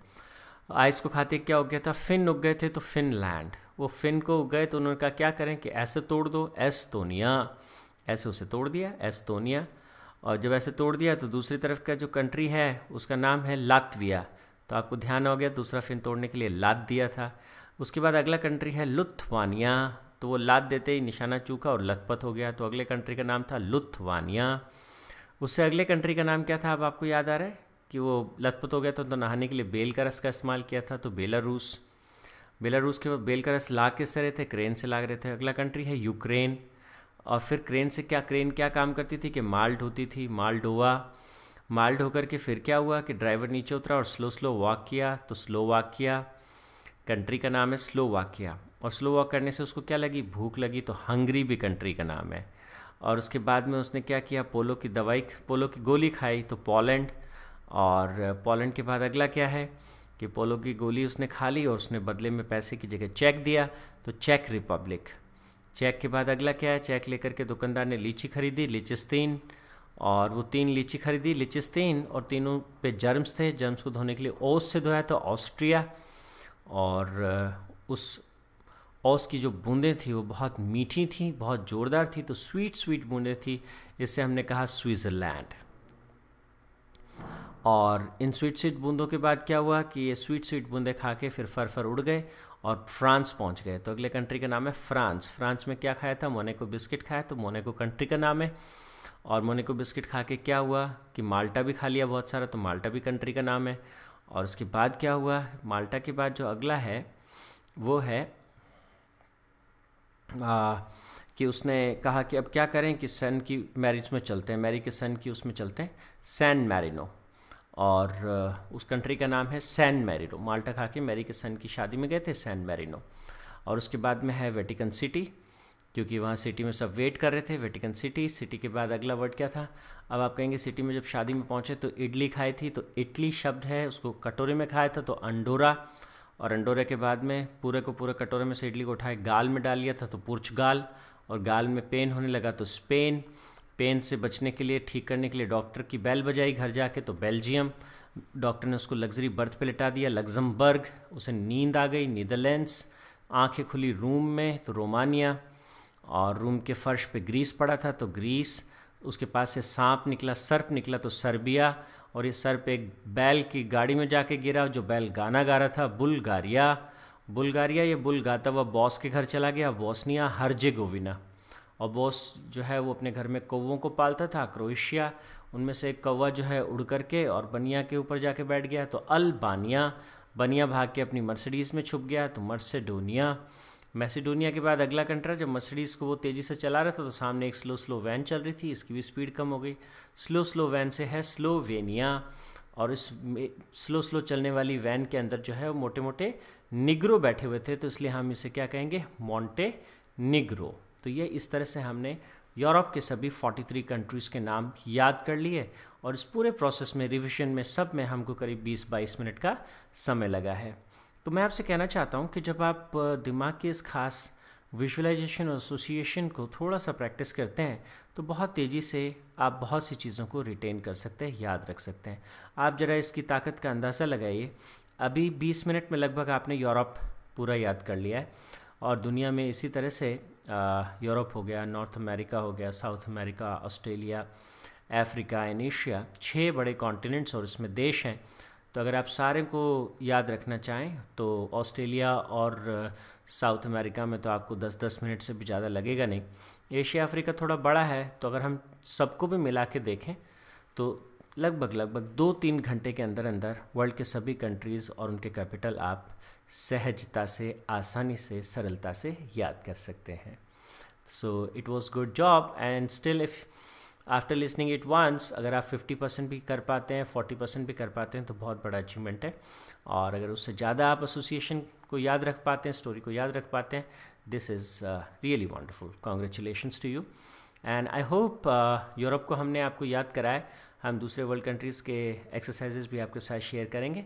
[SPEAKER 1] आइस को खाते क्या हो गया था फिन उग गए थे तो फिनलैंड वो फिन को उग गए तो उन्होंने कहा क्या करें कि ऐसे तोड़ दो एस्तोनिया ऐसे उसे तोड़ दिया एस्तोनिया और जब ऐसे तोड़ दिया तो दूसरी तरफ का जो कंट्री है उसका नाम है लातविया तो आपको ध्यान हो गया दूसरा फिन तोड़ने के लिए लात दिया था उसके बाद अगला कंट्री है लुत्थवानिया तो वो लात देते ही निशाना चूका और लथपथ हो गया तो अगले कंट्री का नाम था लुत्थवानिया उससे अगले कंट्री का नाम क्या था अब आपको याद आ रहा है कि वो लथपथ हो गया था तो नहाने के लिए बेल का रस का इस्तेमाल किया था तो बेलारूस बेलारूस के बाद बेल का रस ला के रहे थे क्रेन से ला रहे थे अगला कंट्री है यूक्रेन और फिर क्रेन से क्या क्रेन क्या काम करती थी कि माल ढोती थी माल ढोआ माल ढो के फिर क्या हुआ कि ड्राइवर नीचे उतरा और स्लो स्लो वॉक किया तो स्लो वॉक किया कंट्री का नाम है स्लो वॉक किया और स्लो वॉक करने से उसको क्या लगी भूख लगी तो हंगरी भी कंट्री का नाम है और उसके बाद में उसने क्या किया पोलो की दवाई पोलो की गोली खाई तो पोलैंड और पोलैंड के बाद अगला क्या है कि पोलो की गोली उसने खा ली और उसने बदले में पैसे की जगह चेक दिया तो चेक रिपब्लिक चेक के बाद अगला क्या है चेक लेकर के दुकानदार ने लीची खरीदी लिचिस्तीन और वो तीन लीची खरीदी लिचिस्तीन और तीनों पे जर्म्स थे जर्म्स को धोने के लिए ओस से धोया तो ऑस्ट्रिया और उस ओस की जो बूंदें थी वो बहुत मीठी थी बहुत ज़ोरदार थी तो स्वीट स्वीट बूंदें थी इससे हमने कहा स्विट्ज़रलैंड और इन स्वीट स्वीट बूंदों के बाद क्या हुआ कि ये स्वीट स्वीट बूंदें खा के फिर फर फर उड़ गए और फ्रांस पहुंच गए तो अगले कंट्री का नाम है फ्रांस फ्रांस में क्या खाया था मोनेको बिस्किट खाया तो मोनेको कंट्री का नाम है और मोनेको बिस्किट खा के क्या हुआ कि माल्टा भी खा लिया बहुत सारा तो माल्टा भी कंट्री का नाम है और उसके बाद क्या हुआ माल्टा के बाद जो अगला है वो है आ, कि उसने कहा कि अब क्या करें कि सन की मैरिज में चलते हैं मैरी के सन की उसमें चलते हैं सैन मैरिनो और उस कंट्री का नाम है सैन मैरिनो माल्टा खा के मैरी के सन की शादी में गए थे सैन मैरिनो और उसके बाद में है वेटिकन सिटी क्योंकि वहाँ सिटी में सब वेट कर रहे थे वेटिकन सिटी सिटी के बाद अगला वर्ड क्या था अब आप कहेंगे सिटी में जब शादी में पहुँचे तो इडली खाई थी तो इडली शब्द है उसको कटोरे में खाया था तो अंडोरा और अंडोरे के बाद में पूरे को पूरे कटोरे में से इडली को उठाए गाल में डाल लिया था तो पुर्चगाल और गाल में पेन होने लगा तो स्पेन पेन से बचने के लिए ठीक करने के लिए डॉक्टर की बैल बजाई घर जाके तो बेल्जियम डॉक्टर ने उसको लग्जरी बर्थ पे लिटा दिया लग्जमबर्ग उसे नींद आ गई नीदरलैंड्स आंखें खुली रूम में तो रोमानिया और रूम के फर्श पे ग्रीस पड़ा था तो ग्रीस उसके पास से सांप निकला सर्प निकला तो सर्बिया और ये सर्प एक बैल की गाड़ी में जाके गिरा जो बैल गाना गा रहा था बुलगारिया बुलगारिया ये बुल गाता हुआ बॉस के घर चला गया बॉसनिया गोविना और बॉस जो है वो अपने घर में कौवों को पालता था क्रोएशिया उनमें से एक कौवा जो है उड़ करके और बनिया के ऊपर जाके बैठ गया तो अल बानिया बनिया भाग के अपनी मर्सिडीज़ में छुप गया तो मर्सिडोनिया मैसिडोनिया के बाद अगला कंट्रा जब मर्सिडीज़ को वो तेज़ी से चला रहा था तो सामने एक स्लो स्लो वैन चल रही थी इसकी भी स्पीड कम हो गई स्लो स्लो वैन से है स्लोवेनिया और इस स्लो स्लो चलने वाली वैन के अंदर जो है वो मोटे मोटे निगरो बैठे हुए थे तो इसलिए हम इसे क्या कहेंगे मोंटे निगरो तो ये इस तरह से हमने यूरोप के सभी 43 कंट्रीज़ के नाम याद कर लिए और इस पूरे प्रोसेस में रिविजन में सब में हमको करीब 20-22 मिनट का समय लगा है तो मैं आपसे कहना चाहता हूँ कि जब आप दिमाग के इस खास विजुअलाइजेशन और एसोसिएशन को थोड़ा सा प्रैक्टिस करते हैं तो बहुत तेज़ी से आप बहुत सी चीज़ों को रिटेन कर सकते हैं याद रख सकते हैं आप ज़रा इसकी ताकत का अंदाज़ा लगाइए अभी 20 मिनट में लगभग आपने यूरोप पूरा याद कर लिया है और दुनिया में इसी तरह से यूरोप हो गया नॉर्थ अमेरिका हो गया South America Australia Africa and Asia छः बड़े कॉन्टिनेंट्स और इसमें देश हैं तो अगर आप सारे को याद रखना चाहें तो ऑस्ट्रेलिया और साउथ अमेरिका में तो आपको 10-10 मिनट से भी ज़्यादा लगेगा नहीं एशिया अफ्रीका थोड़ा बड़ा है तो अगर हम सबको भी मिला के देखें तो लगभग लगभग दो तीन घंटे के अंदर अंदर वर्ल्ड के सभी कंट्रीज़ और उनके कैपिटल आप सहजता से आसानी से सरलता से याद कर सकते हैं so it was good job and still if after listening it once अगर आप 50 परसेंट भी कर पाते हैं 40 परसेंट भी कर पाते हैं तो बहुत बड़ा अचीवमेंट है और अगर उससे ज़्यादा आप एसोसिएशन को याद रख पाते हैं स्टोरी को याद रख पाते हैं this is really wonderful congratulation to you and I hope Europe को हमने आपको याद कराया हम दूसरे वर्ल्ड कंट्रीज़ के एक्सरसाइजेज भी आपके साथ शेयर करेंगे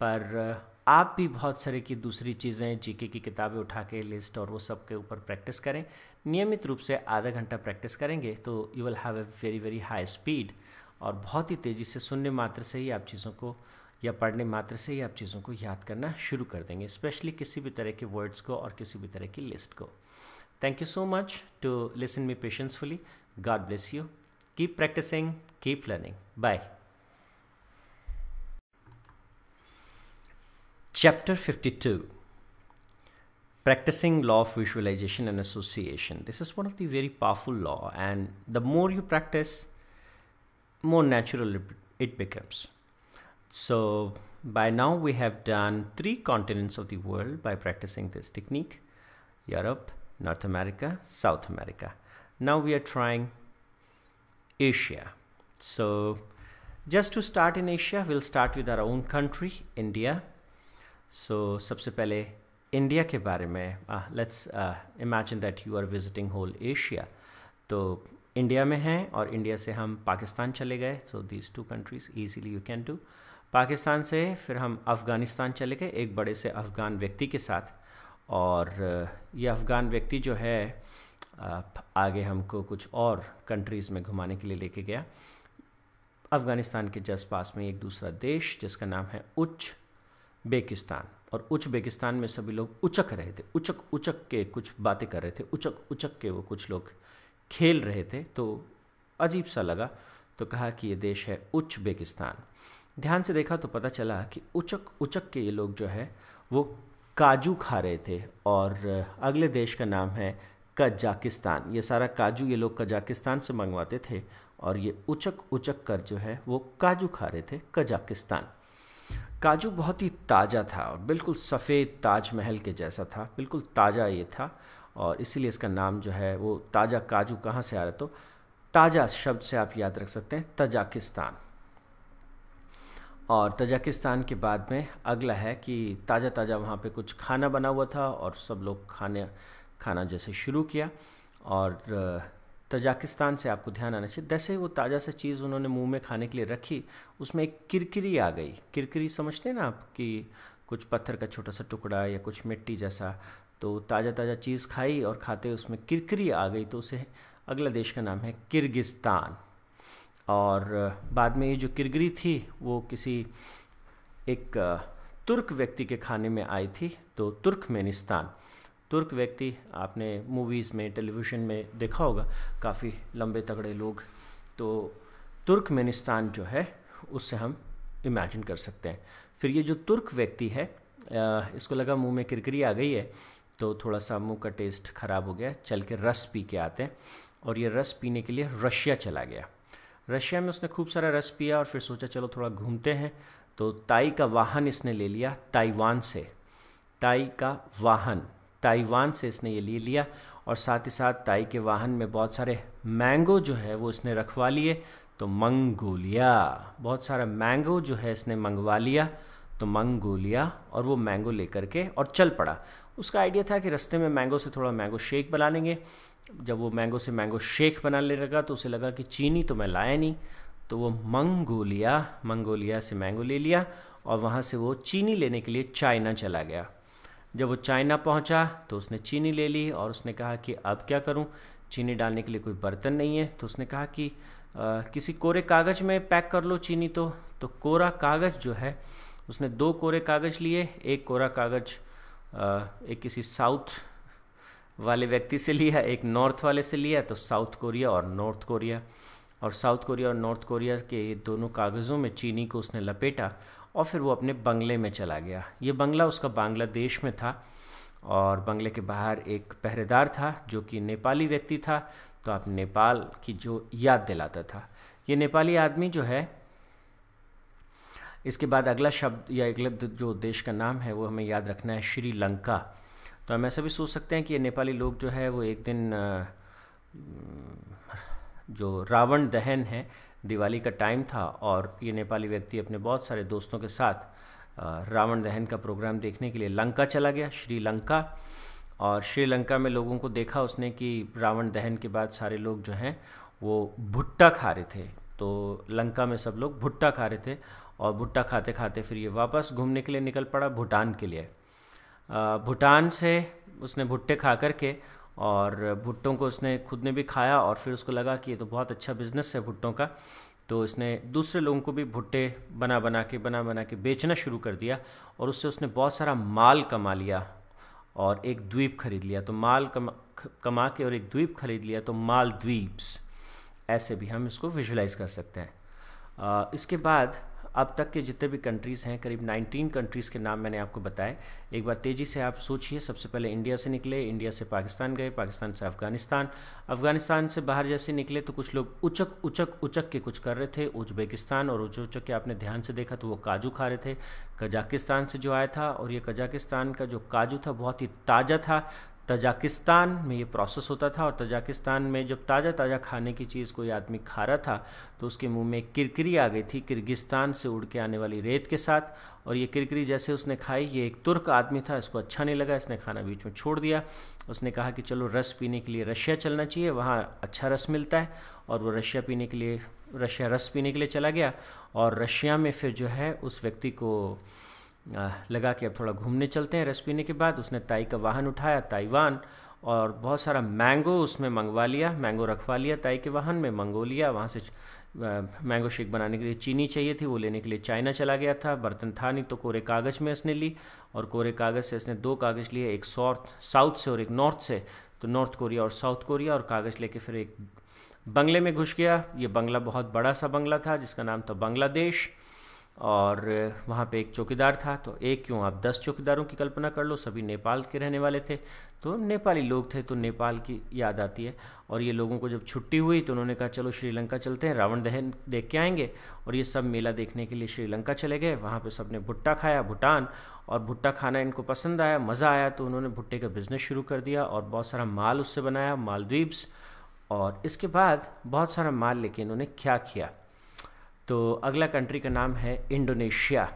[SPEAKER 1] पर uh, आप भी बहुत सारे की दूसरी चीज़ें जीके की किताबें उठा के लिस्ट और वो सब के ऊपर प्रैक्टिस करें नियमित रूप से आधा घंटा प्रैक्टिस करेंगे तो you will have a very very high speed और बहुत ही तेज़ी से सुनने मात्र से ही आप चीज़ों को या पढ़ने मात्र से ही आप चीज़ों को याद करना शुरू कर देंगे स्पेशली किसी भी तरह के वर्ड्स को और किसी भी तरह की लिस्ट को thank you so much to listen me patiently God bless you keep practicing keep learning bye Chapter 52 Practicing Law of Visualization and Association. This is one of the very powerful law, and the more you practice, more natural it becomes. So, by now we have done three continents of the world by practicing this technique Europe, North America, South America. Now we are trying Asia. So, just to start in Asia, we'll start with our own country, India so so, सबसे पहले इंडिया के बारे में let's imagine that you are visiting whole Asia तो इंडिया में हैं और इंडिया से हम पाकिस्तान चले गए so these two countries easily you can do Pakistan से फिर हम अफ़गानिस्तान चले गए एक बड़े से अफ़गान व्यक्ति के साथ और uh, ये अफ़गान व्यक्ति जो है uh, आगे हमको कुछ और कंट्रीज़ में घुमाने के लिए लेके गया अफ़गानिस्तान के जस पास में एक दूसरा देश जिसका नाम है उच्च बेकिस्तान और उच्च बेकिस्तान में सभी लोग उचक रहे थे उचक उचक के कुछ बातें कर रहे थे उचक उचक के वो कुछ लोग खेल रहे थे तो अजीब सा लगा तो कहा कि ये देश है उच्च बेकिस्तान ध्यान से देखा तो पता चला कि उचक उचक के ये लोग जो है वो काजू खा रहे थे और अगले देश का नाम है कजाकिस्तान ये सारा काजू ये लोग कजाकिस्तान से मंगवाते थे और ये उचक उचक कर जो है वो काजू खा रहे थे कजाकिस्तान काजू बहुत ही ताज़ा था और बिल्कुल सफ़ेद ताजमहल के जैसा था बिल्कुल ताज़ा ये था और इसीलिए इसका नाम जो है वो ताज़ा काजू कहाँ से आ रहा है तो ताज़ा शब्द से आप याद रख सकते हैं तजाकिस्तान और तजाकिस्तान के बाद में अगला है कि ताज़ा ताज़ा वहाँ पे कुछ खाना बना हुआ था और सब लोग खाने खाना जैसे शुरू किया और तजाकिस्तान से आपको ध्यान आना चाहिए जैसे ही वो ताज़ा सा चीज़ उन्होंने मुंह में खाने के लिए रखी उसमें एक किरकिरी आ गई किरकिरी समझते हैं ना आप कि कुछ पत्थर का छोटा सा टुकड़ा या कुछ मिट्टी जैसा तो ताज़ा ताज़ा चीज़ खाई और खाते उसमें किरकिरी आ गई तो उसे अगला देश का नाम है किर्गिस्तान और बाद में ये जो किरगिरी थी वो किसी एक तुर्क व्यक्ति के खाने में आई थी तो तुर्कमेनिस्तान तुर्क व्यक्ति आपने मूवीज़ में टेलीविज़न में देखा होगा काफ़ी लंबे तगड़े लोग तो तुर्कमेनिस्तान जो है उससे हम इमेजिन कर सकते हैं फिर ये जो तुर्क व्यक्ति है इसको लगा मुंह में किरकिरी आ गई है तो थोड़ा सा मुंह का टेस्ट ख़राब हो गया चल के रस पी के आते हैं और ये रस पीने के लिए रशिया चला गया रशिया में उसने खूब सारा रस पिया और फिर सोचा चलो थोड़ा घूमते हैं तो ताई का वाहन इसने ले लिया ताइवान से ताई का वाहन ताइवान से इसने ये ले लिया और साथ ही साथ ताई के वाहन में बहुत सारे मैंगो जो है वो इसने रखवा लिए तो मंगोलिया बहुत सारा मैंगो जो है इसने मंगवा लिया तो मंगोलिया और वो मैंगो लेकर के और चल पड़ा उसका आइडिया था कि रस्ते में मैंगो से थोड़ा मैंगो शेक बना लेंगे जब वो मैंगो से मैंगो शेक बनाने लगा तो उसे लगा कि चीनी तो मैं लाया नहीं तो वो मंगोलिया मंगोलिया से मैंगो ले लिया और वहाँ से वो चीनी लेने के लिए चाइना चला गया जब वो चाइना पहुंचा तो उसने चीनी ले ली और उसने कहा कि अब क्या करूं चीनी डालने के लिए कोई बर्तन नहीं है तो उसने कहा कि आ, किसी कोरे कागज़ में पैक कर लो चीनी तो तो कोरा कागज़ जो है उसने दो कोरे कागज़ लिए एक कोरा कागज़ एक किसी साउथ वाले व्यक्ति से लिया एक नॉर्थ वाले से लिया तो साउथ कोरिया और नॉर्थ कोरिया और साउथ कोरिया और नॉर्थ कोरिया के दोनों कागज़ों में चीनी को उसने लपेटा और फिर वो अपने बंगले में चला गया ये बंगला उसका बांग्लादेश में था और बंगले के बाहर एक पहरेदार था जो कि नेपाली व्यक्ति था तो आप नेपाल की जो याद दिलाता था ये नेपाली आदमी जो है इसके बाद अगला शब्द या अगला जो देश का नाम है वो हमें याद रखना है श्रीलंका तो हम ऐसा भी सोच सकते हैं कि ये नेपाली लोग जो है वो एक दिन जो रावण दहन है दिवाली का टाइम था और ये नेपाली व्यक्ति अपने बहुत सारे दोस्तों के साथ रावण दहन का प्रोग्राम देखने के लिए लंका चला गया श्रीलंका और श्रीलंका में लोगों को देखा उसने कि रावण दहन के बाद सारे लोग जो हैं वो भुट्टा खा रहे थे तो लंका में सब लोग भुट्टा खा रहे थे और भुट्टा खाते खाते फिर ये वापस घूमने के लिए निकल पड़ा भूटान के लिए भूटान से उसने भुट्टे खा कर के और भुट्टों को उसने खुद ने भी खाया और फिर उसको लगा कि ये तो बहुत अच्छा बिज़नेस है भुट्टों का तो इसने दूसरे लोगों को भी भुट्टे बना बना के बना बना के बेचना शुरू कर दिया और उससे उसने बहुत सारा माल कमा लिया और एक द्वीप खरीद लिया तो माल कमा कमा के और एक द्वीप खरीद लिया तो माल द्वीप्स ऐसे भी हम इसको विजुलाइज़ कर सकते हैं इसके बाद अब तक के जितने भी कंट्रीज़ हैं करीब 19 कंट्रीज़ के नाम मैंने आपको बताए एक बार तेज़ी से आप सोचिए सबसे पहले इंडिया से निकले इंडिया से पाकिस्तान गए पाकिस्तान से अफगानिस्तान अफगानिस्तान से बाहर जैसे निकले तो कुछ लोग उचक उचक उचक के कुछ कर रहे थे उज्बेकिस्तान और उचक उचक के आपने ध्यान से देखा तो वो काजू खा रहे थे कजाकिस्तान से जो आया था और ये कजाकिस्तान का जो काजू था बहुत ही ताज़ा था तजाकिस्तान में ये प्रोसेस होता था और तजाकिस्तान में जब ताज़ा ताज़ा खाने की चीज़ कोई आदमी खा रहा था तो उसके मुंह में किरकिरी आ गई थी किर्गिस्तान से उड़ के आने वाली रेत के साथ और ये किरकिरी जैसे उसने खाई ये एक तुर्क आदमी था इसको अच्छा नहीं लगा इसने खाना बीच में छोड़ दिया उसने कहा कि चलो रस पीने के लिए रशिया चलना चाहिए वहाँ अच्छा रस मिलता है और वो रशिया पीने के लिए रशिया रस पीने के लिए चला गया और रशिया में फिर जो है उस व्यक्ति को लगा कि अब थोड़ा घूमने चलते हैं रस पीने के बाद उसने ताई का वाहन उठाया ताइवान और बहुत सारा मैंगो उसमें मंगवा लिया मैंगो रखवा लिया ताई के वाहन में मंगोलिया वहाँ से मैंगो शेक बनाने के लिए चीनी चाहिए थी वो लेने के लिए चाइना चला गया था बर्तन था नहीं तो कोरे कागज़ में इसने ली और कोरे कागज़ से इसने दो कागज़ लिए एक सॉर्थ साउथ से और एक नॉर्थ से तो नॉर्थ कोरिया और साउथ कोरिया और कागज़ लेके फिर एक बंगले में घुस गया ये बंगला बहुत बड़ा सा बंगला था जिसका नाम था बांग्लादेश और वहाँ पे एक चौकीदार था तो एक क्यों आप दस चौकीदारों की कल्पना कर लो सभी नेपाल के रहने वाले थे तो नेपाली लोग थे तो नेपाल की याद आती है और ये लोगों को जब छुट्टी हुई तो उन्होंने कहा चलो श्रीलंका चलते हैं रावण दहन देख के आएंगे और ये सब मेला देखने के लिए श्रीलंका चले गए वहाँ पर ने भुट्टा खाया भूटान और भुट्टा खाना इनको पसंद आया मज़ा आया तो उन्होंने भुट्टे का बिज़नेस शुरू कर दिया और बहुत सारा माल उससे बनाया मालदीव्स और इसके बाद बहुत सारा माल लेके इन्होंने क्या किया तो अगला कंट्री का नाम है इंडोनेशिया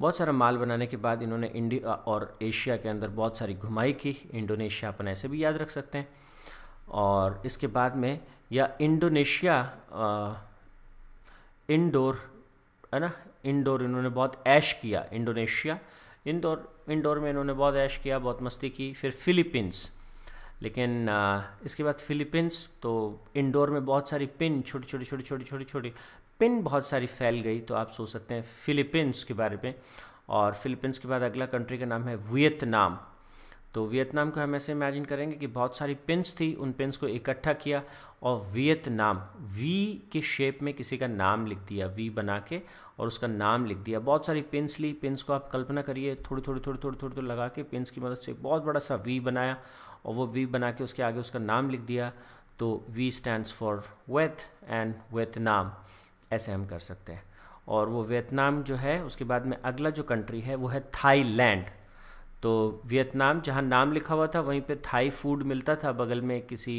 [SPEAKER 1] बहुत सारा माल बनाने के बाद इन्होंने इंडिया और एशिया के अंदर बहुत सारी घुमाई की इंडोनेशिया अपन ऐसे भी याद रख सकते हैं और इसके बाद में या इंडोनेशिया इंडोर है ना इंडोर इन्होंने बहुत ऐश किया इंडोनेशिया इंदौर इंडोर में इन्होंने बहुत ऐश किया बहुत मस्ती की फिर फिलीपींस लेकिन इसके बाद फिलीपींस तो इंडोर में बहुत सारी पिन छोटी छोटी छोटी छोटी छोटी छोटी पिन बहुत सारी फैल गई तो आप सोच सकते हैं फिलीपींस के बारे में और फिलीपींस के बाद अगला कंट्री का नाम है वियतनाम तो वियतनाम को हम ऐसे इमेजिन करेंगे कि बहुत सारी पिंस थी उन पिंस को इकट्ठा किया और वियतनाम वी के शेप में किसी का नाम लिख दिया वी बना के और उसका नाम लिख दिया बहुत सारी पिंस ली पिंस को आप कल्पना करिए थोड़ी थोड़ी थोड़ी थोड़ी थोड़ी थोड़ी लगा के पिंस की मदद से बहुत बड़ा सा वी बनाया और वो वी बना के उसके आगे उसका नाम लिख दिया तो वी स्टैंड्स फॉर वेथ एंड वेतनाम ऐसे हम कर सकते हैं और वो वियतनाम जो है उसके बाद में अगला जो कंट्री है वो है थाईलैंड तो वियतनाम जहाँ नाम लिखा हुआ था वहीं पे थाई फूड मिलता था बगल में किसी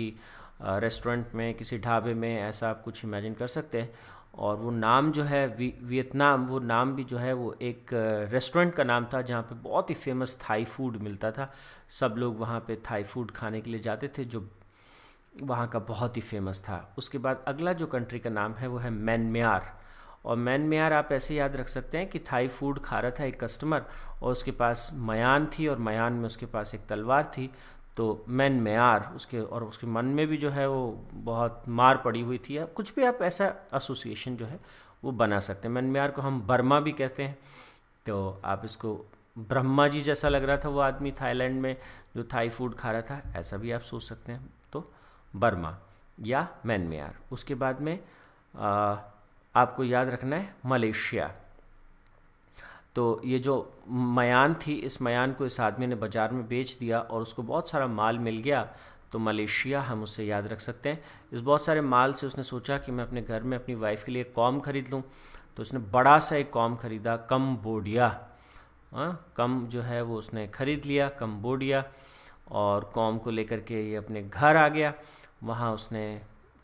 [SPEAKER 1] रेस्टोरेंट में किसी ढाबे में ऐसा आप कुछ इमेजिन कर सकते हैं और वो नाम जो है वियतनाम वो नाम भी जो है वो एक रेस्टोरेंट का नाम था जहाँ पे बहुत ही फेमस थाई फूड मिलता था सब लोग वहाँ पे थाई फूड खाने के लिए जाते थे जो वहाँ का बहुत ही फेमस था उसके बाद अगला जो कंट्री का नाम है वो है मैनम्यार और मैनम्यार आप ऐसे याद रख सकते हैं कि थाई फूड खा रहा था एक कस्टमर और उसके पास मयान थी और मयान में उसके पास एक तलवार थी तो मैन मैार आर उसके और उसके मन में भी जो है वो बहुत मार पड़ी हुई थी कुछ भी आप ऐसा एसोसिएशन जो है वो बना सकते हैं मैन में आर को हम बर्मा भी कहते हैं तो आप इसको ब्रह्मा जी जैसा लग रहा था वो आदमी थाईलैंड में जो थाई फूड खा रहा था ऐसा भी आप सोच सकते हैं तो बर्मा या मैन मैार उसके बाद में आ, आपको याद रखना है मलेशिया तो ये जो मयान थी इस मयान को इस आदमी ने बाज़ार में बेच दिया और उसको बहुत सारा माल मिल गया तो मलेशिया हम उससे याद रख सकते हैं इस बहुत सारे माल से उसने सोचा कि मैं अपने घर में अपनी वाइफ के लिए कॉम ख़रीद लूँ तो उसने बड़ा सा एक कॉम ख़रीदा कम्बोडिया हाँ, कम जो है वो उसने ख़रीद लिया कम्बोडिया और कॉम को लेकर के ये अपने घर आ गया वहाँ उसने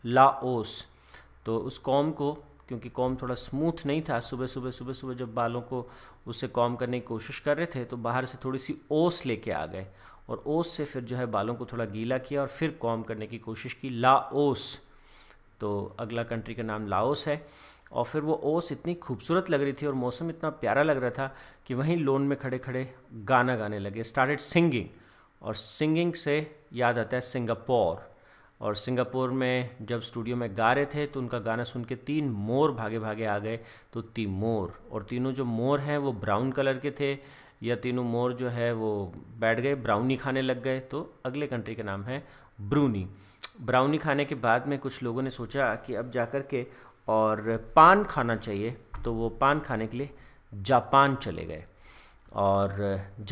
[SPEAKER 1] लाओस तो उस कॉम को क्योंकि कॉम थोड़ा स्मूथ नहीं था सुबह सुबह सुबह सुबह जब बालों को उससे कॉम करने की कोशिश कर रहे थे तो बाहर से थोड़ी सी ओस लेके आ गए और ओस से फिर जो है बालों को थोड़ा गीला किया और फिर कॉम करने की कोशिश की लाओस तो अगला कंट्री का नाम लाओस है और फिर वो ओस इतनी खूबसूरत लग रही थी और मौसम इतना प्यारा लग रहा था कि वहीं लोन में खड़े खड़े गाना गाने लगे स्टार्टेड सिंगिंग और सिंगिंग से याद आता है सिंगापुर और सिंगापुर में जब स्टूडियो में गा रहे थे तो उनका गाना सुन के तीन मोर भागे भागे आ गए तो ती मोर और तीनों जो मोर हैं वो ब्राउन कलर के थे या तीनों मोर जो है वो बैठ गए ब्राउनी खाने लग गए तो अगले कंट्री का नाम है ब्रूनी ब्राउनी खाने के बाद में कुछ लोगों ने सोचा कि अब जा कर के और पान खाना चाहिए तो वो पान खाने के लिए जापान चले गए और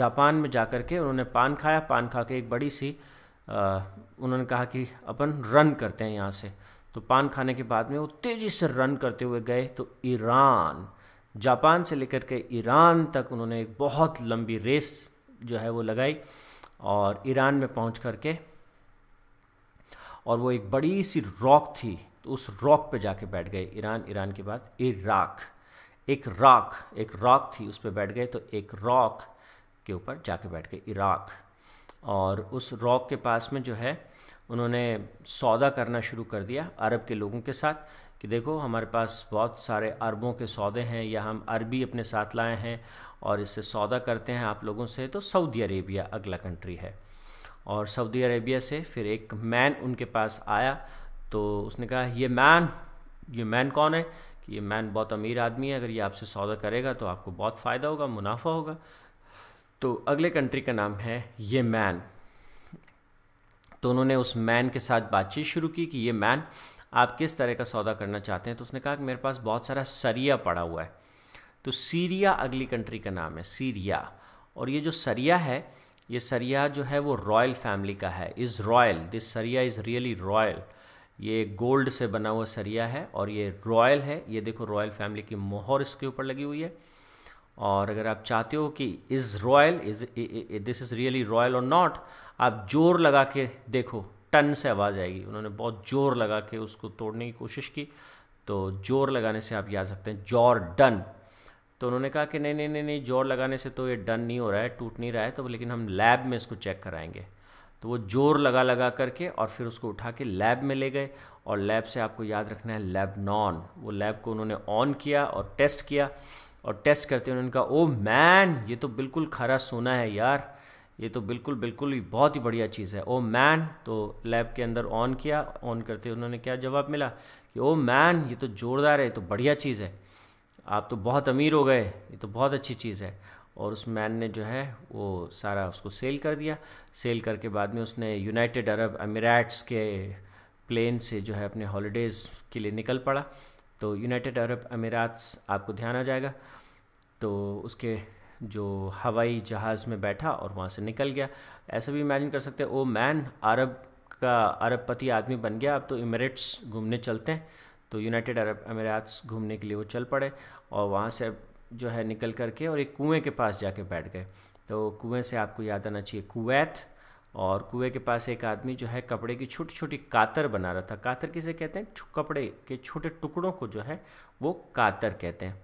[SPEAKER 1] जापान में जा कर के उन्होंने पान खाया पान खा के एक बड़ी सी उन्होंने कहा कि अपन रन करते हैं यहाँ से तो पान खाने के बाद में वो तेज़ी से रन करते हुए गए तो ईरान जापान से लेकर के ईरान तक उन्होंने एक बहुत लंबी रेस जो है वो लगाई और ईरान में पहुंच करके और वो एक बड़ी सी रॉक थी तो उस रॉक पे जाके बैठ गए ईरान ईरान के बाद इराक एक रॉक एक रॉक थी उस पर बैठ गए तो एक रॉक के ऊपर जाके बैठ गए इराक और उस रॉक के पास में जो है उन्होंने सौदा करना शुरू कर दिया अरब के लोगों के साथ कि देखो हमारे पास बहुत सारे अरबों के सौदे हैं या हम अरबी अपने साथ लाए हैं और इससे सौदा करते हैं आप लोगों से तो सऊदी अरेबिया अगला कंट्री है और सऊदी अरेबिया से फिर एक मैन उनके पास आया तो उसने कहा ये मैन ये मैन कौन है कि ये मैन बहुत अमीर आदमी है अगर ये आपसे सौदा करेगा तो आपको बहुत फ़ायदा होगा मुनाफा होगा तो अगले कंट्री का नाम है ये मैन तो उन्होंने उस मैन के साथ बातचीत शुरू की कि ये मैन आप किस तरह का सौदा करना चाहते हैं तो उसने कहा कि मेरे पास बहुत सारा सरिया पड़ा हुआ है तो सीरिया अगली कंट्री का नाम है सीरिया और ये जो सरिया है ये सरिया जो है वो रॉयल फैमिली का है is royal this Syria is really royal ये गोल्ड से बना हुआ सरिया है और ये रॉयल है ये देखो रॉयल फैमिली की मोहर इसके ऊपर लगी हुई है और अगर आप चाहते हो कि is royal is this is really royal और नॉट आप जोर लगा के देखो टन से आवाज़ आएगी उन्होंने बहुत जोर लगा के उसको तोड़ने की कोशिश की तो जोर लगाने से आप याद सकते हैं जोर डन तो उन्होंने कहा कि नहीं नहीं नहीं नहीं जोर लगाने से तो ये डन नहीं हो रहा है टूट नहीं रहा है तो लेकिन हम लैब में इसको चेक कराएंगे तो वो जोर लगा लगा करके और फिर उसको उठा के लैब में ले गए और लैब से आपको याद रखना है लैब नॉन वो लैब को उन्होंने ऑन किया और टेस्ट किया और टेस्ट करते हुए उन्होंने कहा ओ oh, मैन ये तो बिल्कुल खरा सोना है यार ये तो बिल्कुल बिल्कुल ही बहुत ही बढ़िया चीज़ है ओ oh, मैन तो लैब के अंदर ऑन किया ऑन करते उन्होंने क्या जवाब मिला कि ओ oh, मैन ये तो जोरदार है ये तो बढ़िया चीज़ है आप तो बहुत अमीर हो गए ये तो बहुत अच्छी चीज़ है और उस मैन ने जो है वो सारा उसको सेल कर दिया सेल करके बाद में उसने यूनाइटेड अरब अमीराट्स के प्लेन से जो है अपने हॉलीडेज़ के लिए निकल पड़ा तो यूनाइटेड अरब अमीरात आपको ध्यान आ जाएगा तो उसके जो हवाई जहाज़ में बैठा और वहाँ से निकल गया ऐसा भी इमेजिन कर सकते हैं ओ मैन अरब का अरबपति आदमी बन गया अब तो इमरेट्स घूमने चलते हैं तो यूनाइटेड अरब अमीरात घूमने के लिए वो चल पड़े और वहाँ से जो है निकल करके और एक कुएँ के पास जाके बैठ गए तो कुएँ से आपको याद आना चाहिए कुवैत और कुएं के पास एक आदमी जो है कपड़े की छोटी छोटी कातर बना रहा था कातर किसे कहते हैं कपड़े के छोटे टुकड़ों को जो है वो कातर कहते हैं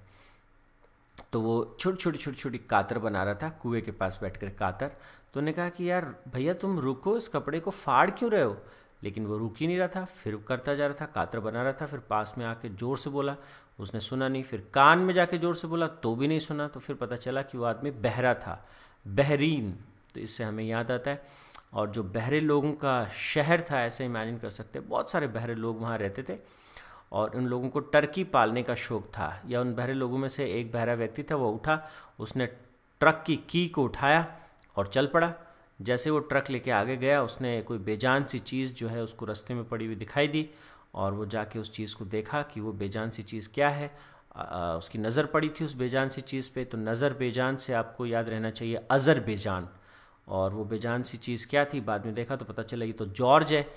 [SPEAKER 1] तो वो छोटी छोटी छोटी छोटी कातर बना रहा था कुएं के पास बैठकर कातर तो उन्हें कहा कि यार भैया तुम रुको इस कपड़े को फाड़ क्यों रहे हो लेकिन वो रुक ही नहीं रहा था फिर करता जा रहा था कातर बना रहा था फिर पास में आके ज़ोर से बोला उसने सुना नहीं फिर कान में जाके ज़ोर से बोला तो भी नहीं सुना तो फिर पता चला कि वो आदमी बहरा था बहरीन तो इससे हमें याद आता है और जो बहरे लोगों का शहर था ऐसे इमेजिन कर सकते हैं बहुत सारे बहरे लोग वहाँ रहते थे और उन लोगों को टर्की पालने का शौक था या उन बहरे लोगों में से एक बहरा व्यक्ति था वो उठा उसने ट्रक की की को उठाया और चल पड़ा जैसे वो ट्रक लेके आगे गया उसने कोई बेजान सी चीज़ जो है उसको रास्ते में पड़ी हुई दिखाई दी और वो जाके उस चीज़ को देखा कि वो बेजान सी चीज़ क्या है आ, उसकी नज़र पड़ी थी उस बेजान सी चीज़ पे तो नज़र बेजान से आपको याद रहना चाहिए अज़र बेजान और वो बेजान सी चीज़ क्या थी बाद में देखा तो पता चला ये तो जॉर्ज है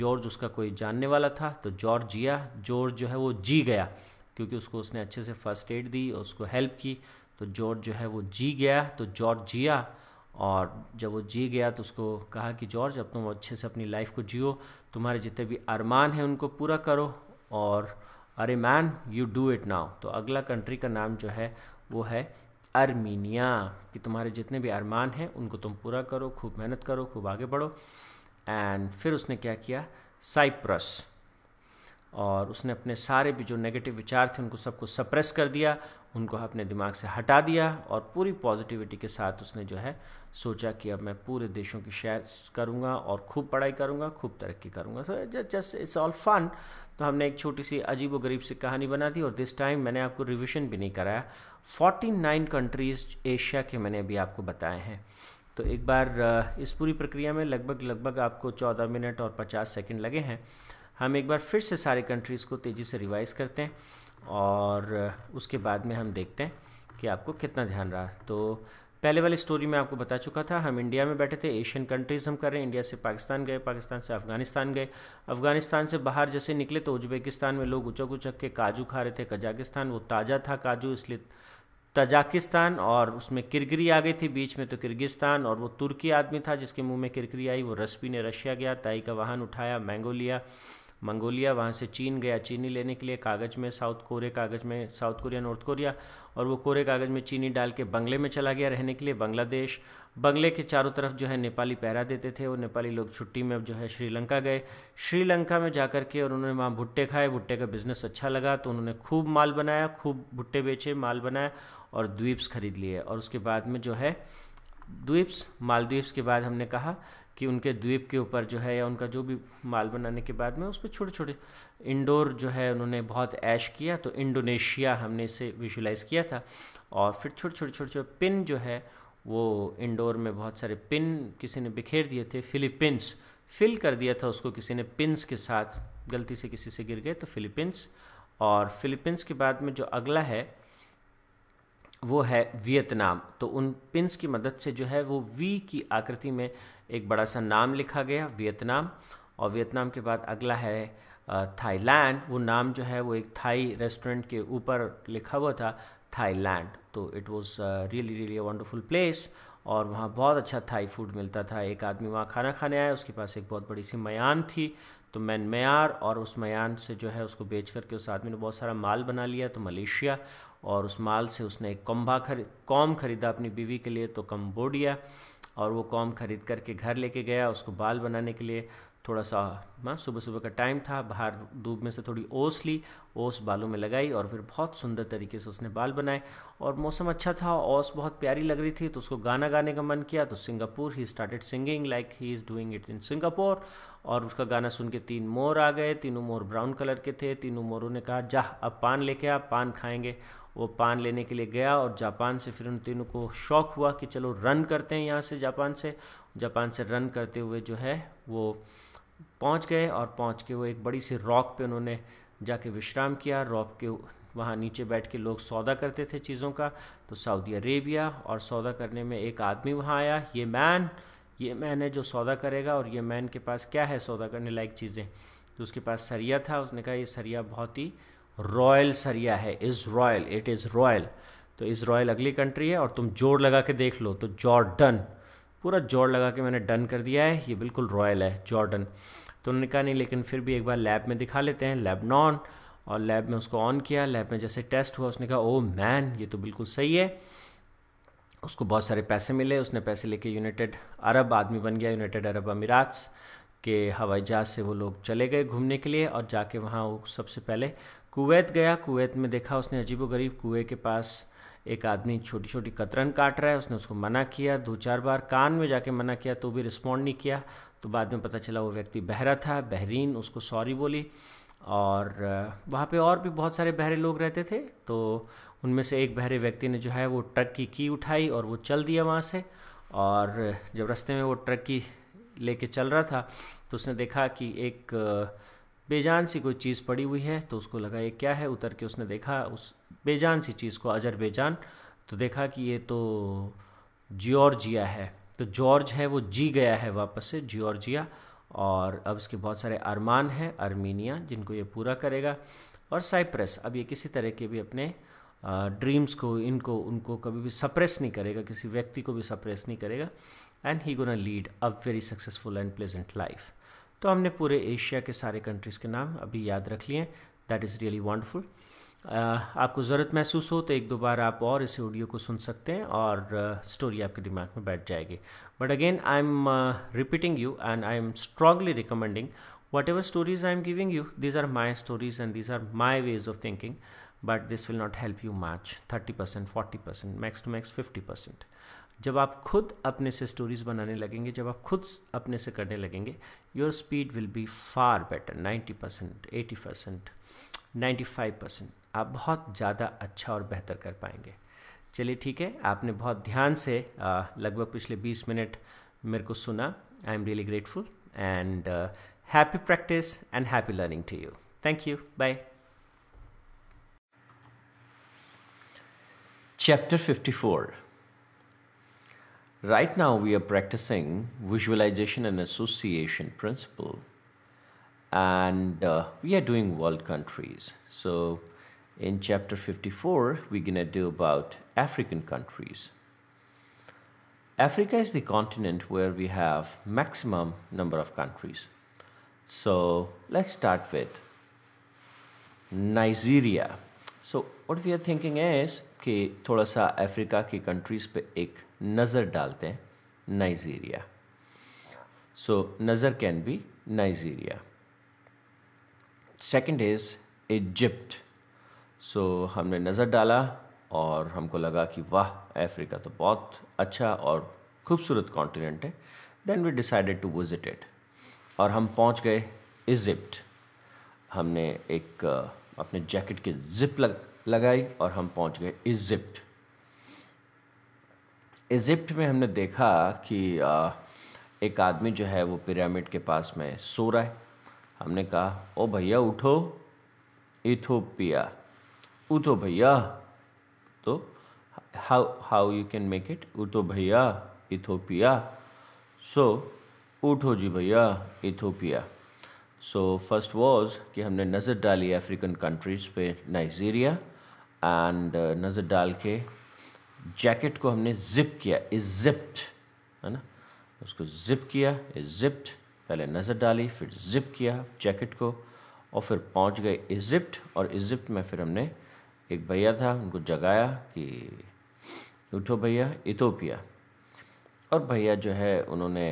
[SPEAKER 1] जॉर्ज उसका कोई जानने वाला था तो जॉर्ज जिया जॉर्ज जो है वो जी गया क्योंकि उसको उसने अच्छे से फर्स्ट एड दी उसको हेल्प की तो जॉर्ज जो है वो जी गया तो जॉर्ज जिया और जब वो जी गया तो उसको कहा कि जॉर्ज अब तुम अच्छे से अपनी लाइफ को जियो तुम्हारे जितने भी अरमान हैं उनको पूरा करो और अरे man you do it now तो अगला कंट्री का नाम जो है वो है अर्मीनिया कि तुम्हारे जितने भी अरमान हैं उनको तुम पूरा करो खूब मेहनत करो खूब आगे बढ़ो एंड फिर उसने क्या किया साइप्रस और उसने अपने सारे भी जो नेगेटिव विचार थे उनको सबको सप्रेस कर दिया उनको अपने दिमाग से हटा दिया और पूरी पॉजिटिविटी के साथ उसने जो है सोचा कि अब मैं पूरे देशों की शेयर करूँगा और खूब पढ़ाई करूँगा खूब तरक्की करूँगा so just it's all fun तो हमने एक छोटी सी अजीब व गरीब सी कहानी बना दी और दिस टाइम मैंने आपको रिविजन भी नहीं कराया फोर्टी नाइन कंट्रीज़ एशिया के मैंने अभी आपको बताए हैं तो एक बार uh, इस पूरी प्रक्रिया में लगभग लगभग आपको चौदह मिनट और पचास सेकेंड लगे हैं हम एक बार फिर से सारे कंट्रीज़ को तेज़ी से रिवाइज़ करते हैं और uh, उसके बाद में हम देखते हैं कि आपको कितना ध्यान रहा तो पहले वाली स्टोरी में आपको बता चुका था हम इंडिया में बैठे थे एशियन कंट्रीज़ हम कर रहे हैं इंडिया से पाकिस्तान गए पाकिस्तान से अफगानिस्तान गए अफगानिस्तान से बाहर जैसे निकले तो उज्बेकिस्तान में लोग उचक उचक के काजू खा रहे थे कजाकिस्तान वो ताज़ा था काजू इसलिए तजाकिस्तान और उसमें किरगिरी आ गई थी बीच में तो किर्गिस्तान और वो तुर्की आदमी था जिसके मुंह में किरगिरी आई वो रस्पी ने रशिया गया ताई का वाहन उठाया मैंगो लिया मंगोलिया वहाँ से चीन गया चीनी लेने के लिए कागज़ में साउथ कोरे कागज़ में साउथ कोरिया नॉर्थ कोरिया और वो कोरे कागज़ में चीनी डाल के बंगले में चला गया रहने के लिए बांग्लादेश बंगले के चारों तरफ जो है नेपाली पहरा देते थे वो नेपाली लोग छुट्टी में जो है श्रीलंका गए श्रीलंका में जा के और उन्होंने वहाँ भुट्टे खाए भुट्टे का बिज़नेस अच्छा लगा तो उन्होंने खूब माल बनाया खूब भुट्टे बेचे माल बनाया और द्वीप्स खरीद लिए और उसके बाद में जो है द्वीप्स मालद्वीप्स के बाद हमने कहा कि उनके द्वीप के ऊपर जो है या उनका जो भी माल बनाने के बाद में उस पर छोटे छोटे इंडोर जो है उन्होंने बहुत ऐश किया तो इंडोनेशिया हमने इसे विजुलाइज़ किया था और फिर छोटे छोटे छोटे छोटे पिन जो है वो इंडोर में बहुत सारे पिन किसी ने बिखेर दिए थे फिलीपींस फिल कर दिया था उसको किसी ने पिंस के साथ गलती से किसी से गिर गए तो फिलीपींस और फिलीपींस के बाद में जो अगला है वो है वियतनाम तो उन पिंस की मदद से जो है वो वी की आकृति में एक बड़ा सा नाम लिखा गया वियतनाम और वियतनाम के बाद अगला है थाईलैंड वो नाम जो है वो एक थाई रेस्टोरेंट के ऊपर लिखा हुआ था थाईलैंड तो it was really really a wonderful place और वहाँ बहुत अच्छा थाई फूड मिलता था एक आदमी वहाँ खाना खाने आया उसके पास एक बहुत बड़ी सी मयान थी तो मैन मैार और उस मयान से जो है उसको बेच करके उस आदमी ने बहुत सारा माल बना लिया तो मलेशिया और उस माल से उसने एक कॉम्बा खरी कॉम ख़रीदा अपनी बीवी के लिए तो कम्बोडिया और वो कॉम खरीद करके घर लेके गया उसको बाल बनाने के लिए थोड़ा सा हाँ सुबह सुबह का टाइम था बाहर धूप में से थोड़ी ओस ली ओस बालों में लगाई और फिर बहुत सुंदर तरीके से उसने बाल बनाए और मौसम अच्छा था ओस बहुत प्यारी लग रही थी तो उसको गाना गाने का मन किया तो Singapore he started singing like he is doing it in Singapore और उसका गाना सुन के तीन मोर आ गए तीनों मोर ब्राउन कलर के थे तीनों मोरों ने कहा जा अब पान लेके आ पान खाएंगे वो पान लेने के लिए गया और जापान से फिर उन तीनों को शौक हुआ कि चलो रन करते हैं यहाँ से जापान से जापान से रन करते हुए जो है वो पहुँच गए और पहुँच के वो एक बड़ी सी रॉक पे उन्होंने जाके विश्राम किया रॉक के वहाँ नीचे बैठ के लोग सौदा करते थे चीज़ों का तो सऊदी अरेबिया और सौदा करने में एक आदमी वहाँ आया ये मैन ये मैन है जो सौदा करेगा और ये मैन के पास क्या है सौदा करने लायक चीज़ें तो उसके पास सरिया था उसने कहा ये सरिया बहुत ही रॉयल सरिया है is royal it is royal तो इज़ रॉयल अगली कंट्री है और तुम जोड़ लगा के देख लो तो जॉर्डन पूरा जोड़ लगा के मैंने डन कर दिया है ये बिल्कुल रॉयल है जॉर्डन तो उन्होंने कहा नहीं लेकिन फिर भी एक बार लैब में दिखा लेते हैं लेबनॉन और लैब में उसको ऑन किया लैब में जैसे टेस्ट हुआ उसने कहा ओ oh, मैन ये तो बिल्कुल सही है उसको बहुत सारे पैसे मिले उसने पैसे लेके यूनाइटेड अरब आदमी बन गया यूनाइटेड अरब अमीरात के हवाई जहाज़ से वो लोग चले गए घूमने के लिए और जाके वहाँ वो सबसे पहले कुवैत गया कुवैत में देखा उसने अजीब गरीब कुएँ के पास एक आदमी छोटी छोटी कतरन काट रहा है उसने उसको मना किया दो चार बार कान में जाके मना किया तो भी रिस्पॉन्ड नहीं किया तो बाद में पता चला वो व्यक्ति बहरा था बहरीन उसको सॉरी बोली और वहाँ पे और भी बहुत सारे बहरे लोग रहते थे तो उनमें से एक बहरे व्यक्ति ने जो है वो ट्रक की की उठाई और वो चल दिया वहाँ से और जब रास्ते में वो ट्रक की लेके चल रहा था तो उसने देखा कि एक बेजान सी कोई चीज़ पड़ी हुई है तो उसको लगा ये क्या है उतर के उसने देखा उस बेजान सी चीज़ को बेजान तो देखा कि ये तो जॉर्जिया है तो जॉर्ज है वो जी गया है वापस से जॉर्जिया और अब इसके बहुत सारे अरमान हैं अर्मीनिया जिनको ये पूरा करेगा और साइप्रस अब ये किसी तरह के भी अपने ड्रीम्स को इनको उनको कभी भी सप्रेस नहीं करेगा किसी व्यक्ति को भी सप्रेस नहीं करेगा and he gonna lead a very successful and pleasant life तो हमने पूरे एशिया के सारे कंट्रीज़ के नाम अभी याद रख लिए दैट इज़ रियली वंडरफुल आपको ज़रूरत महसूस हो तो एक दो बार आप और इस ऑडियो को सुन सकते हैं और स्टोरी uh, आपके दिमाग में बैठ जाएगी but again I am repeating you and I am strongly recommending whatever stories I am giving you these are my stories and these are my ways of thinking but this will not help you much thirty percent forty percent max to max fifty percent जब आप खुद अपने से स्टोरीज बनाने लगेंगे जब आप खुद अपने से करने लगेंगे your speed will be far better ninety percent eighty percent ninety five percent आप बहुत ज़्यादा अच्छा और बेहतर कर पाएंगे चलिए ठीक है आपने बहुत ध्यान से लगभग पिछले बीस मिनट मेरे को सुना I am really grateful and happy practice and happy learning to you thank you bye chapter fifty four Right now we are practicing visualization and association principle and uh, we are doing world countries. So in chapter 54 we're going to do about African countries. Africa is the continent where we have maximum number of countries. So let's start with Nigeria. So what we are thinking is कि थोड़ा सा अफ्रीका की कंट्रीज़ पे एक नज़र डालते हैं नाइजीरिया सो नज़र can be Nigeria second is Egypt so हमने नज़र डाला और हमको लगा कि वाह अफ्रीका तो बहुत अच्छा और खूबसूरत कॉन्टिनेंट है then we decided to visit it और हम पहुंच गए इजिप्ट हमने एक अपने जैकेट की जिप लग लगाई और हम पहुंच गए इजिप्ट इजिप्ट में हमने देखा कि एक आदमी जो है वो पिरामिड के पास में सो रहा है हमने कहा ओ भैया उठो इथोपिया उठो भैया तो how how you can make it उठो भैया इथोपिया सो उठो जी भैया इथोपिया सो फर्स्ट वॉज कि हमने नज़र डाली अफ्रीकन कंट्रीज़ पे नाइजीरिया एंड नज़र डाल के जैकेट को हमने जिप किया इज जिप्ट है ना उसको जिप किया इज जिप्ट पहले नज़र डाली फिर जिप किया जैकेट को और फिर पहुंच गए इजिप्ट और इजिप्ट में फिर हमने एक भैया था उनको जगाया कि उठो भैया इथोपिया और भैया जो है उन्होंने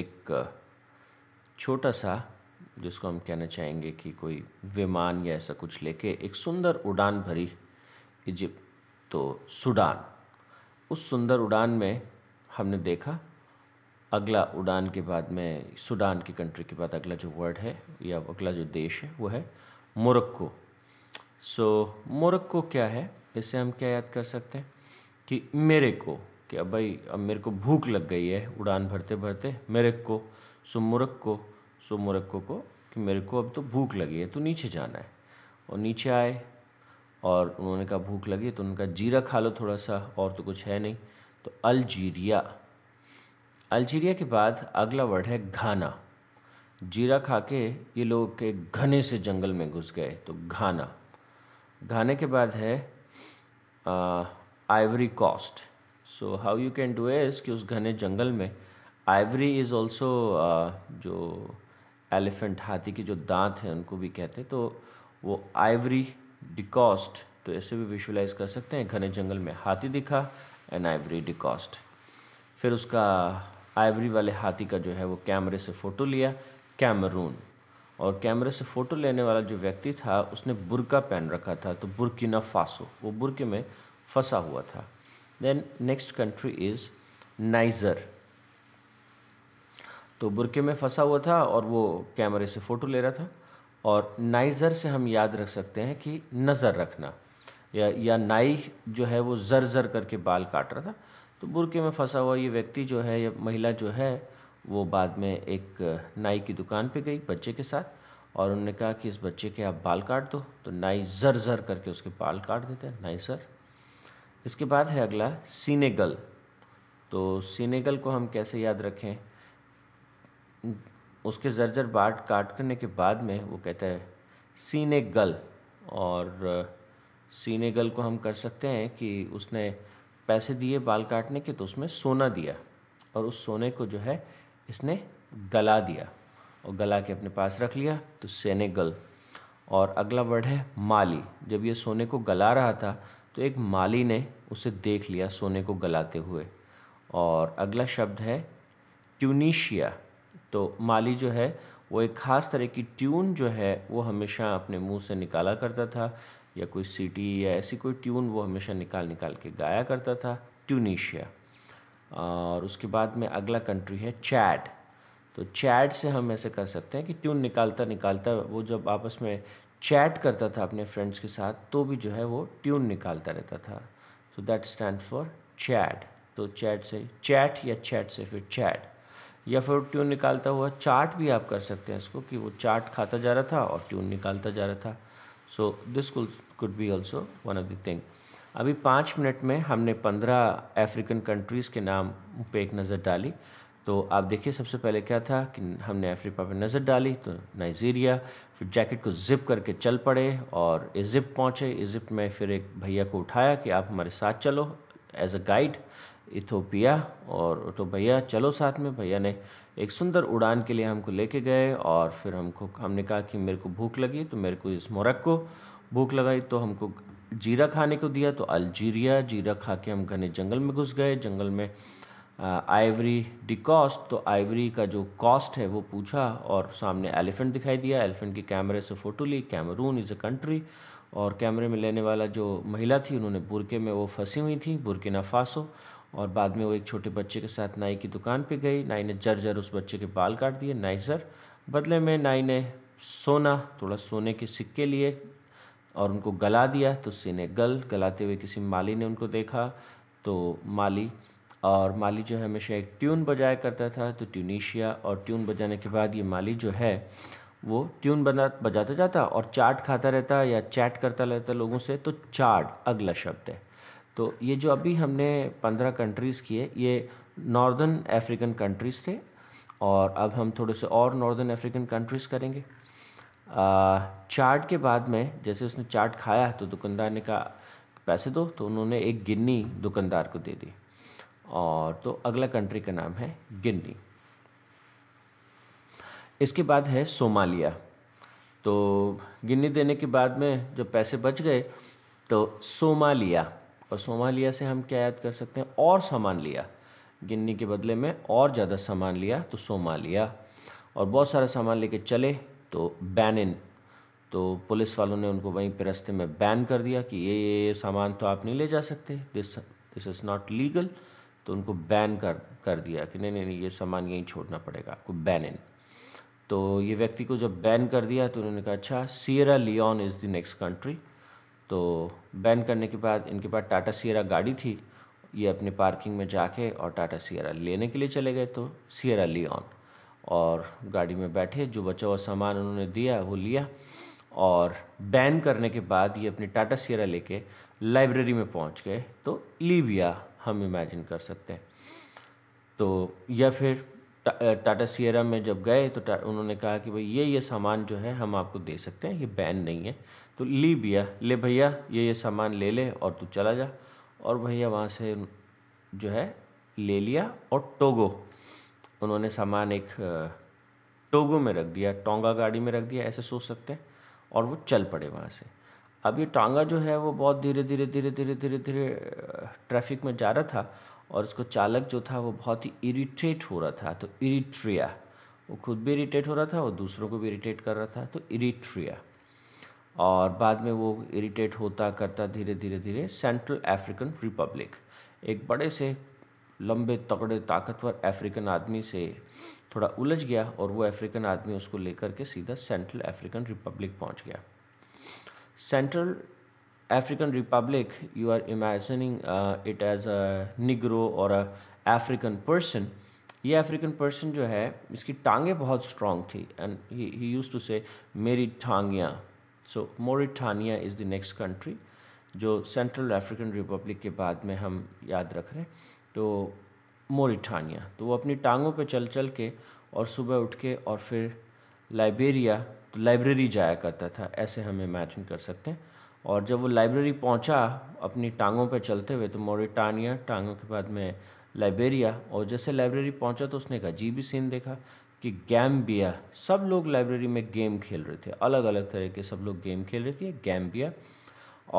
[SPEAKER 1] एक छोटा सा जिसको हम कहना चाहेंगे कि कोई विमान या ऐसा कुछ लेके एक सुंदर उड़ान भरी इजिप्ट तो सूडान उस सुंदर उड़ान में हमने देखा अगला उड़ान के बाद में सूडान की कंट्री के बाद अगला जो वर्ड है या अगला जो देश है वो है मोरक्को सो so, मोरक्को क्या है इससे हम क्या याद कर सकते हैं कि मेरे को कि अब भाई अब मेरे को भूख लग गई है उड़ान भरते भरते मेरे को सो मोरक्को सो मोरक्को को कि मेरे को अब तो भूख लगी है तो नीचे जाना है और नीचे आए और उन्होंने कहा भूख लगी तो उनका जीरा खा लो थोड़ा सा और तो कुछ है नहीं तो अलजीरिया अलजीरिया के बाद अगला वर्ड है घाना जीरा खा के ये लोग के घने से जंगल में घुस गए तो घाना घाने के बाद है Ivory Coast so how you can do as कि उस घने जंगल में आइवरी इज़ ऑल्सो जो एलिफेंट हाथी के जो दांत हैं उनको भी कहते हैं तो वो आइवरी डिकॉस्ट तो ऐसे भी विजुलाइज कर सकते हैं घने जंगल में हाथी दिखा एंड आइवरी डिकॉस्ट फिर उसका आइवरी वाले हाथी का जो है वो कैमरे से फ़ोटो लिया कैमरून और कैमरे से फ़ोटो लेने वाला जो व्यक्ति था उसने बुरका पहन रखा था तो बुरकी न फासो वो बुरके में फंसा हुआ था then next country is Niger तो बुरके में फंसा हुआ था और वो कैमरे से फ़ोटो ले रहा था और नाइज़र से हम याद रख सकते हैं कि नज़र रखना या या नाई जो है वो जर जर करके बाल काट रहा था तो बुरके में फंसा हुआ ये व्यक्ति जो है या महिला जो है वो बाद में एक नाई की दुकान पे गई बच्चे के साथ और उन्होंने कहा कि इस बच्चे के आप बाल काट दो तो नाई जर जर करके उसके बाल काट देते हैं नाई सर इसके बाद है अगला सीनेगल तो सीनेगल को हम कैसे याद रखें उसके जर्जर बाट काट करने के बाद में वो कहता है सीने गल और सीने गल को हम कर सकते हैं कि उसने पैसे दिए बाल काटने के तो उसमें सोना दिया और उस सोने को जो है इसने गला दिया और गला के अपने पास रख लिया तो सेने गल और अगला वर्ड है माली जब ये सोने को गला रहा था तो एक माली ने उसे देख लिया सोने को गलाते हुए और अगला शब्द है ट्यूनिशिया तो माली जो है वो एक ख़ास तरह की ट्यून जो है वो हमेशा अपने मुंह से निकाला करता था या कोई सीटी या ऐसी कोई ट्यून वो हमेशा निकाल निकाल के गाया करता था ट्यूनिशिया और उसके बाद में अगला कंट्री है चैड तो चैट से हम ऐसे कर सकते हैं कि ट्यून निकालता निकालता वो जब आपस में चैट करता था अपने फ्रेंड्स के साथ तो भी जो है वो ट्यून निकालता रहता था so that stand for chat तो चैट से चैट या चैट से फिर चैट या फिर ट्यून निकालता हुआ चार्ट भी आप कर सकते हैं इसको कि वो चार्ट खाता जा रहा था और ट्यून निकालता जा रहा था so this could be also one of the thing अभी पाँच मिनट में हमने पंद्रह अफ्रीकन कंट्रीज़ के नाम पे एक नज़र डाली तो आप देखिए सबसे पहले क्या था कि हमने अफ्रीका पर नज़र डाली तो नाइजीरिया फिर जैकेट को ज़िप करके चल पड़े और इजिप्ट पहुँचे इजिप्ट में फिर एक भैया को उठाया कि आप हमारे साथ चलो एज अ गाइड इथोपिया और तो भैया चलो साथ में भैया ने एक सुंदर उड़ान के लिए हमको लेके गए और फिर हमको हमने कहा कि मेरे को भूख लगी तो मेरे को इस मोरक को भूख लगाई तो हमको जीरा खाने को दिया तो अल्जीरिया जीरा खा के हम घने जंगल में घुस गए जंगल में आइवरी डिकॉस्ट तो आइवरी का जो कॉस्ट है वो पूछा और सामने एलिफेंट दिखाई दिया एलिफेंट के कैमरे से फ़ोटो ली कैमरून इज़ अ कंट्री और कैमरे में लेने वाला जो महिला थी उन्होंने बुरके में वो फंसी हुई थी बुरकिना फासो और बाद में वो एक छोटे बच्चे के साथ नाई की दुकान पे गई नाई ने जर्जर उस बच्चे के बाल काट दिए नाई सर बदले में नाई ने सोना थोड़ा सोने के सिक्के लिए और उनको गला दिया तो सीने गल गलाते हुए किसी माली ने उनको देखा तो माली और माली जो है हमेशा एक ट्यून बजाया करता था तो ट्यूनिशिया और ट्यून बजाने के बाद ये माली जो है वो ट्यून बना बजाता जाता और चाट खाता रहता या चैट करता रहता लोगों से तो चाट अगला शब्द है तो ये जो अभी हमने पंद्रह कंट्रीज़ किए ये नॉर्दर्न अफ्रीकन कंट्रीज़ थे और अब हम थोड़े से और नॉर्दर्न अफ्रीकन कंट्रीज़ करेंगे चाट के बाद में जैसे उसने चार्ट खाया तो दुकानदार ने कहा पैसे दो तो उन्होंने एक गिन्नी दुकानदार को दे दी और तो अगला कंट्री का नाम है गिन्नी इसके बाद है सोमालिया तो गिन्नी देने के बाद में जब पैसे बच गए तो सोमालिया और सोमालिया से हम क्या याद कर सकते हैं और सामान लिया गिन्नी के बदले में और ज़्यादा सामान लिया तो सोमालिया और बहुत सारा सामान लेके चले तो बैन इन तो पुलिस वालों ने उनको वहीं पर रस्ते में बैन कर दिया कि ये ये सामान तो आप नहीं ले जा सकते this this is not legal तो उनको बैन कर कर दिया कि नहीं नहीं नहीं ये सामान यहीं छोड़ना पड़ेगा आपको बैन इन तो ये व्यक्ति को जब बैन कर दिया तो उन्होंने कहा अच्छा Sierra Leone is the next country तो बैन करने के बाद इनके पास टाटा सियरा गाड़ी थी ये अपने पार्किंग में जाके और टाटा सियरा लेने के लिए चले गए तो सियरा लियोन और गाड़ी में बैठे जो बचा हुआ सामान उन्होंने दिया वो लिया और बैन करने के बाद ये अपने टाटा सियरा लेके लाइब्रेरी में पहुंच गए तो लीबिया हम इमेजिन कर सकते हैं तो या फिर टाटा सियरा में जब गए तो उन्होंने कहा कि भाई ये ये सामान जो है हम आपको दे सकते हैं ये बैन नहीं है तो ली भैया ले भैया ये ये सामान ले ले और तू चला जा और भैया वहाँ से जो है ले लिया और टोगो उन्होंने सामान एक टोगो में रख दिया टोंगा गाड़ी में रख दिया ऐसे सोच सकते हैं और वो चल पड़े वहाँ से अब ये टांगा जो है वो बहुत धीरे धीरे धीरे धीरे धीरे धीरे ट्रैफिक में जा रहा था और उसको चालक जो था वो बहुत ही इरीटेट हो रहा था तो इरीट्रिया वो खुद भी इरीटेट हो रहा था और दूसरों को भी इरीटेट कर रहा था तो इरीट्रिया और बाद में वो इरीटेट होता करता धीरे धीरे धीरे सेंट्रल अफ्रीकन रिपब्लिक एक बड़े से लंबे तगड़े ताकतवर अफ्रीकन आदमी से थोड़ा उलझ गया और वो अफ्रीकन आदमी उसको लेकर के सीधा सेंट्रल अफ्रीकन रिपब्लिक पहुंच गया Central African Republic, you are imagining uh, it as a Negro or a African person. ये अफ्रीकन पर्सन जो है इसकी टांगे बहुत स्ट्रॉन्ग थी एंड ही यूज टू से मेरी टांगियाँ सो Mauritania is the next country जो सेंट्रल अफ्रीकन रिपब्लिक के बाद में हम याद रख रहे हैं तो मोरिठानिया तो वो अपनी टांगों पे चल चल के और सुबह उठ के और फिर लाइब्रेरिया तो लाइब्रेरी जाया करता था ऐसे हम इमेजिन कर सकते हैं और जब वो लाइब्रेरी पहुंचा अपनी टांगों पर चलते हुए तो मोरिटानिया टांगों के बाद में लाइबेरिया और जैसे लाइब्रेरी पहुंचा तो उसने एक अजीब ही सीन देखा कि गैम्बिया सब लोग लाइब्रेरी में गेम खेल रहे थे अलग अलग तरह के सब लोग गेम खेल रहे थे गैम्बिया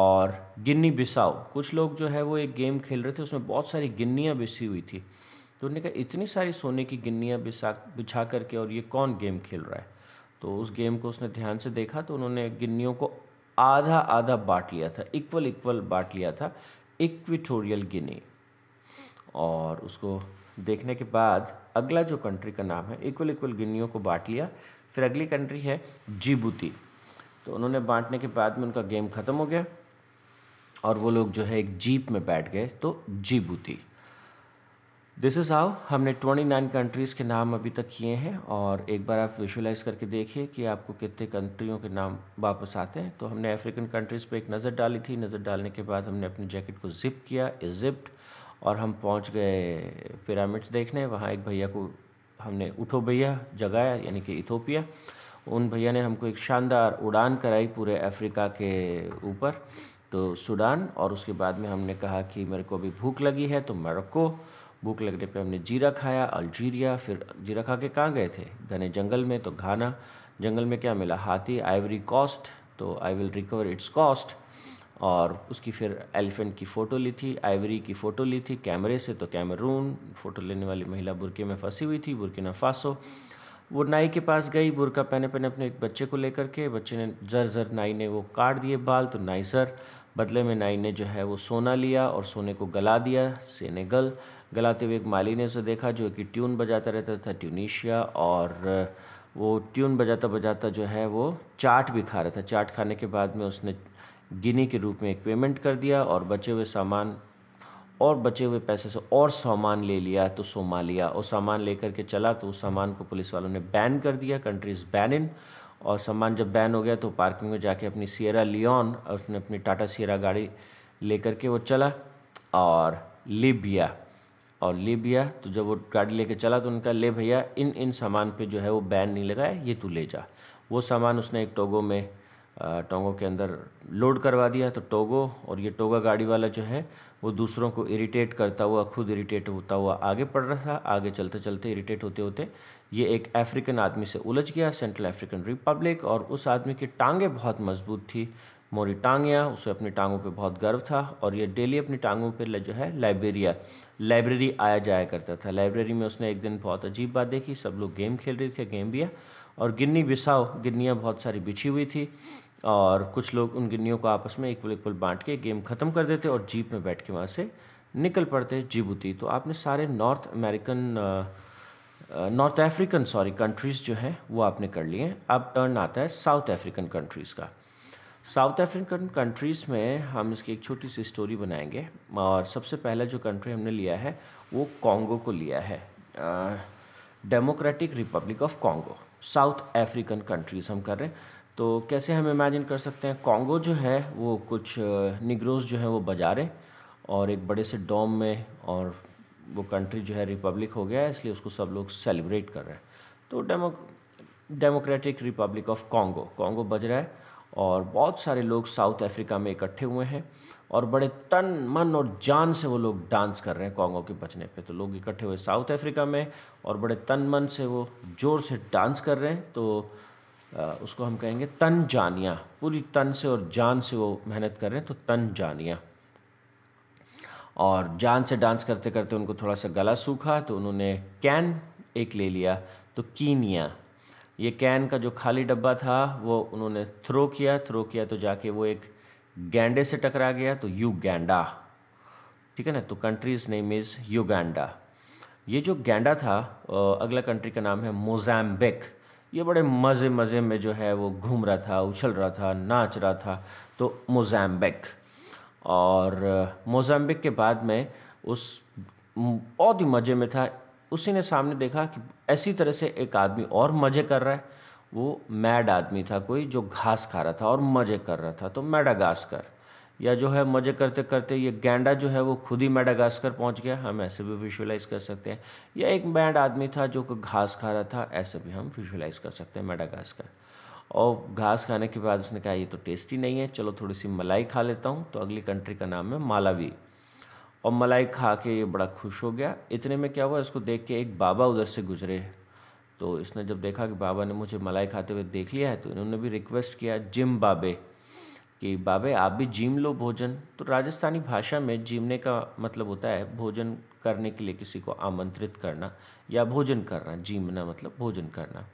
[SPEAKER 1] और गिन्नी बिसाओ कुछ लोग जो है वो एक गेम खेल रहे थे उसमें बहुत सारी गिन्नियाँ बिसी हुई थी तो उन्होंने कहा इतनी सारी सोने की गिन्नियाँ बिछा बिछा करके और ये कौन गेम खेल रहा है तो उस गेम को उसने ध्यान से देखा तो उन्होंने गिन्नियों को आधा आधा बांट लिया था इक्वल इक्वल बांट लिया था इक्विटोरियल गिनी और उसको देखने के बाद अगला जो कंट्री का नाम है इक्वल इक्वल गिनियों को बांट लिया फिर अगली कंट्री है जिबूती तो उन्होंने बांटने के बाद में उनका गेम ख़त्म हो गया और वो लोग जो है एक जीप में बैठ गए तो जिबूती दिस इज़ हाउ हमने 29 कंट्रीज़ के नाम अभी तक किए हैं और एक बार आप विजुलाइज़ करके देखिए कि आपको कितने कंट्रियों के नाम वापस आते हैं तो हमने अफ्रीकन कंट्रीज़ पे एक नज़र डाली थी नज़र डालने के बाद हमने अपनी जैकेट को ज़िप किया इजिप्ट और हम पहुंच गए पिरामिड्स देखने वहाँ एक भैया को हमने उठो भैया जगाया यानी कि इथोपिया उन भैया ने हमको एक शानदार उड़ान कराई पूरे अफ्रीका के ऊपर तो सूडान और उसके बाद में हमने कहा कि मेरे को अभी भूख लगी है तो मरक्को भूख लगने पे हमने जीरा खाया अल्जीरिया फिर जीरा खा के कहाँ गए थे घने जंगल में तो घाना जंगल में क्या मिला हाथी आइवरी कॉस्ट तो I will recover its cost और उसकी फिर एलिफेंट की फ़ोटो ली थी आइवरी की फ़ोटो ली थी कैमरे से तो कैमरून फ़ोटो लेने वाली महिला बुरके में फंसी हुई थी बुरके ना फांसो वो नाई के पास गई बुरका पहने पहने अपने एक बच्चे को लेकर के बच्चे ने जर जर नाई ने वो काट दिए बाल तो नाई सर बदले में नाई ने जो है वो सोना लिया और सोने को गला दिया सेनेगल गलाते हुए एक माली ने उसे देखा जो कि ट्यून बजाता रहता था ट्यूनिशिया और वो ट्यून बजाता बजाता जो है वो चाट भी खा रहा था चाट खाने के बाद में उसने गिनी के रूप में एक पेमेंट कर दिया और बचे हुए सामान और बचे हुए पैसे से और सामान ले लिया तो सोमालिया और सामान लेकर के चला तो उस सामान को पुलिस वालों ने बैन कर दिया कंट्रीज बैन इन और सामान जब बैन हो गया तो पार्किंग में जाके अपनी सियरा लियोन और उसने अपनी टाटा सियरा गाड़ी लेकर के वो चला और लिबिया और ले भैया तो जब वो गाड़ी लेके चला तो उनका ले भैया इन इन सामान पे जो है वो बैन नहीं लगाया ये तू ले जा वो सामान उसने एक टोगो में टोंगो के अंदर लोड करवा दिया तो टोगो और ये टोगा गाड़ी वाला जो है वो दूसरों को इरिटेट करता हुआ खुद इरिटेट होता हुआ आगे पड़ रहा था आगे चलते चलते इरिटेट होते होते ये एक अफ्रीकन आदमी से उलझ गया सेंट्रल अफ्रीकन रिपब्लिक और उस आदमी की टांगें बहुत मजबूत थी मोरी टांगियाँ उसे अपनी टांगों पे बहुत गर्व था और ये डेली अपनी टांगों पे जो है लाइबेरिया लाइब्रेरी आया जाया करता था लाइब्रेरी में उसने एक दिन बहुत अजीब बात देखी सब लोग गेम खेल रहे थे गेम भी और गिन्नी बिसाओ गिन्नियाँ बहुत सारी बिछी हुई थी और कुछ लोग उन गिन्नियों को आपस में इक्वल इक्वल बांट के गेम ख़त्म कर देते और जीप में बैठ के वहाँ से निकल पड़ते जीबूती तो आपने सारे North American North African sorry countries जो हैं वो आपने कर लिए हैं अब टर्न आता है साउथ अफ्रीकन कंट्रीज़ का साउथ अफ्रीकन कंट्रीज़ में हम इसकी एक छोटी सी स्टोरी बनाएंगे और सबसे पहला जो कंट्री हमने लिया है वो कॉन्गो को लिया है Democratic Republic of Congo South African countries हम कर रहे हैं तो कैसे हम इमेजिन कर सकते हैं कॉन्गो जो है वो कुछ निग्रोज जो है वो बजा रहे और एक बड़े से डोम में और वो कंट्री जो है रिपब्लिक हो गया है इसलिए उसको सब लोग सेलिब्रेट कर रहे हैं तो demo Democratic Republic of Congo Congo बज रहा है और बहुत सारे लोग साउथ अफ्रीका में इकट्ठे हुए हैं और बड़े तन मन और जान से वो लोग डांस कर रहे हैं कॉन्गो के बचने पे तो लोग इकट्ठे हुए साउथ अफ्रीका में और बड़े तन मन से वो ज़ोर से डांस कर रहे हैं तो उसको हम कहेंगे तन जानिया पूरी तन से और जान से वो मेहनत कर रहे हैं तो तन जानिया और जान से डांस करते करते उनको थोड़ा सा गला सूखा तो उन्होंने कैन एक ले लिया तो कीनिया ये कैन का जो खाली डब्बा था वो उन्होंने थ्रो किया थ्रो किया तो जाके वो एक गैंडे से टकरा गया तो यू गेंडा ठीक है ना तो कंट्रीज नेम इज़ यूगैंडा ये जो गैंडा था अगला कंट्री का नाम है मोजाम्बिक ये बड़े मज़े मज़े में जो है वो घूम रहा था उछल रहा था नाच रहा था तो मोजाम्बिक और मोजाम्बिक के बाद में उस बहुत ही मज़े में था उसी ने सामने देखा कि ऐसी तरह से एक आदमी और मज़े कर रहा है वो मैड आदमी था कोई जो घास खा रहा था और मज़े कर रहा था तो मैडागास्कर या जो है मज़े करते करते ये गैंडा जो है वो खुद ही मैडागास्कर पहुंच गया हम ऐसे भी विजुअलाइज़ कर सकते हैं या एक मैड आदमी था जो घास खा रहा था ऐसे भी हम विजुअलाइज़ कर सकते हैं मैडागास्कर और घास खाने के बाद उसने कहा ये तो टेस्टी नहीं है चलो थोड़ी सी मलाई खा लेता हूँ तो अगली कंट्री का नाम है मालावी और मलाई खा के ये बड़ा खुश हो गया इतने में क्या हुआ इसको देख के एक बाबा उधर से गुजरे तो इसने जब देखा कि बाबा ने मुझे मलाई खाते हुए देख लिया है तो इन्होंने भी रिक्वेस्ट किया जिम बाबे कि बाबे आप भी जिम लो भोजन तो राजस्थानी भाषा में जिमने का मतलब होता है भोजन करने के लिए किसी को आमंत्रित करना या भोजन करना जीमना मतलब भोजन करना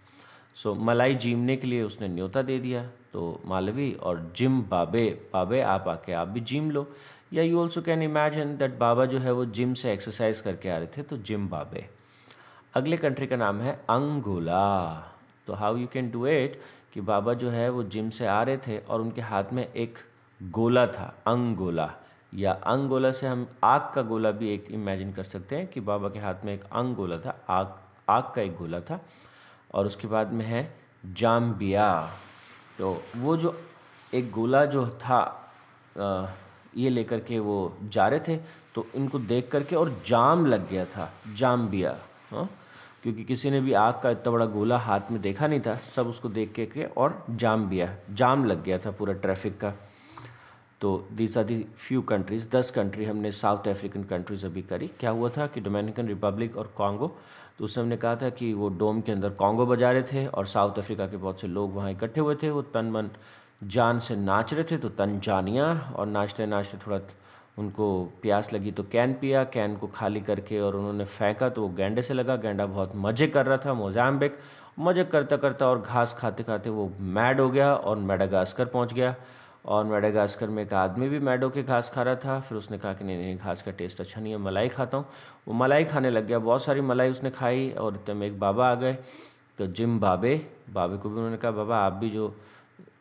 [SPEAKER 1] सो so, मलाई जीमने के लिए उसने न्योता दे दिया तो मालवी और जिम बाबे बाबे आप आके आप भी जिम लो या you also can imagine that बाबा जो है वो जिम से एक्सरसाइज करके आ रहे थे तो जिम बाबे अगले कंट्री का नाम है अंगोला तो how you can do it कि बाबा जो है वो जिम से आ रहे थे और उनके हाथ में एक गोला था अंगोला या अंगोला से हम आग का गोला भी एक इमेजिन कर सकते हैं कि बाबा के हाथ में एक अंग गोला था आग आग का एक गोला था और उसके बाद में है जाम्बिया तो वो जो एक गोला जो था आ, ये लेकर के वो जा रहे थे तो इनको देख करके और जाम लग गया था जाम बिया हाँ क्योंकि किसी ने भी आग का इतना बड़ा गोला हाथ में देखा नहीं था सब उसको देख के, के और जाम बिया जाम लग गया था पूरा ट्रैफिक का तो these are the few countries दस कंट्री हमने साउथ अफ्रीकन कंट्रीज़ अभी करी क्या हुआ था कि डोमिनिकन रिपब्लिक और कॉन्गो तो उससे हमने कहा था कि वो डोम के अंदर कॉन्गो बजा रहे थे और साउथ अफ्रीका के बहुत से लोग वहाँ इकट्ठे हुए थे वो तन मन जान से नाच रहे थे तो तन जानिया और नाचते नाचते थोड़ा उनको प्यास लगी तो कैन पिया कैन को खाली करके और उन्होंने फेंका तो वो गेंडे से लगा गेंडा बहुत मज़े कर रहा था मोजाम्बिक मज़े करता करता और घास खाते खाते वो मैड हो गया और मेडागास्कर पहुंच गया और मेडागास्कर में एक आदमी भी मैड के घास खा रहा था फिर उसने कहा कि नहीं नहीं घास का टेस्ट अच्छा नहीं है मलाई खाता हूँ वो मलाई खाने लग गया बहुत सारी मलाई उसने खाई और इतने में एक बाबा आ गए तो जिम बाबे बाबे को भी उन्होंने कहा बाबा आप भी जो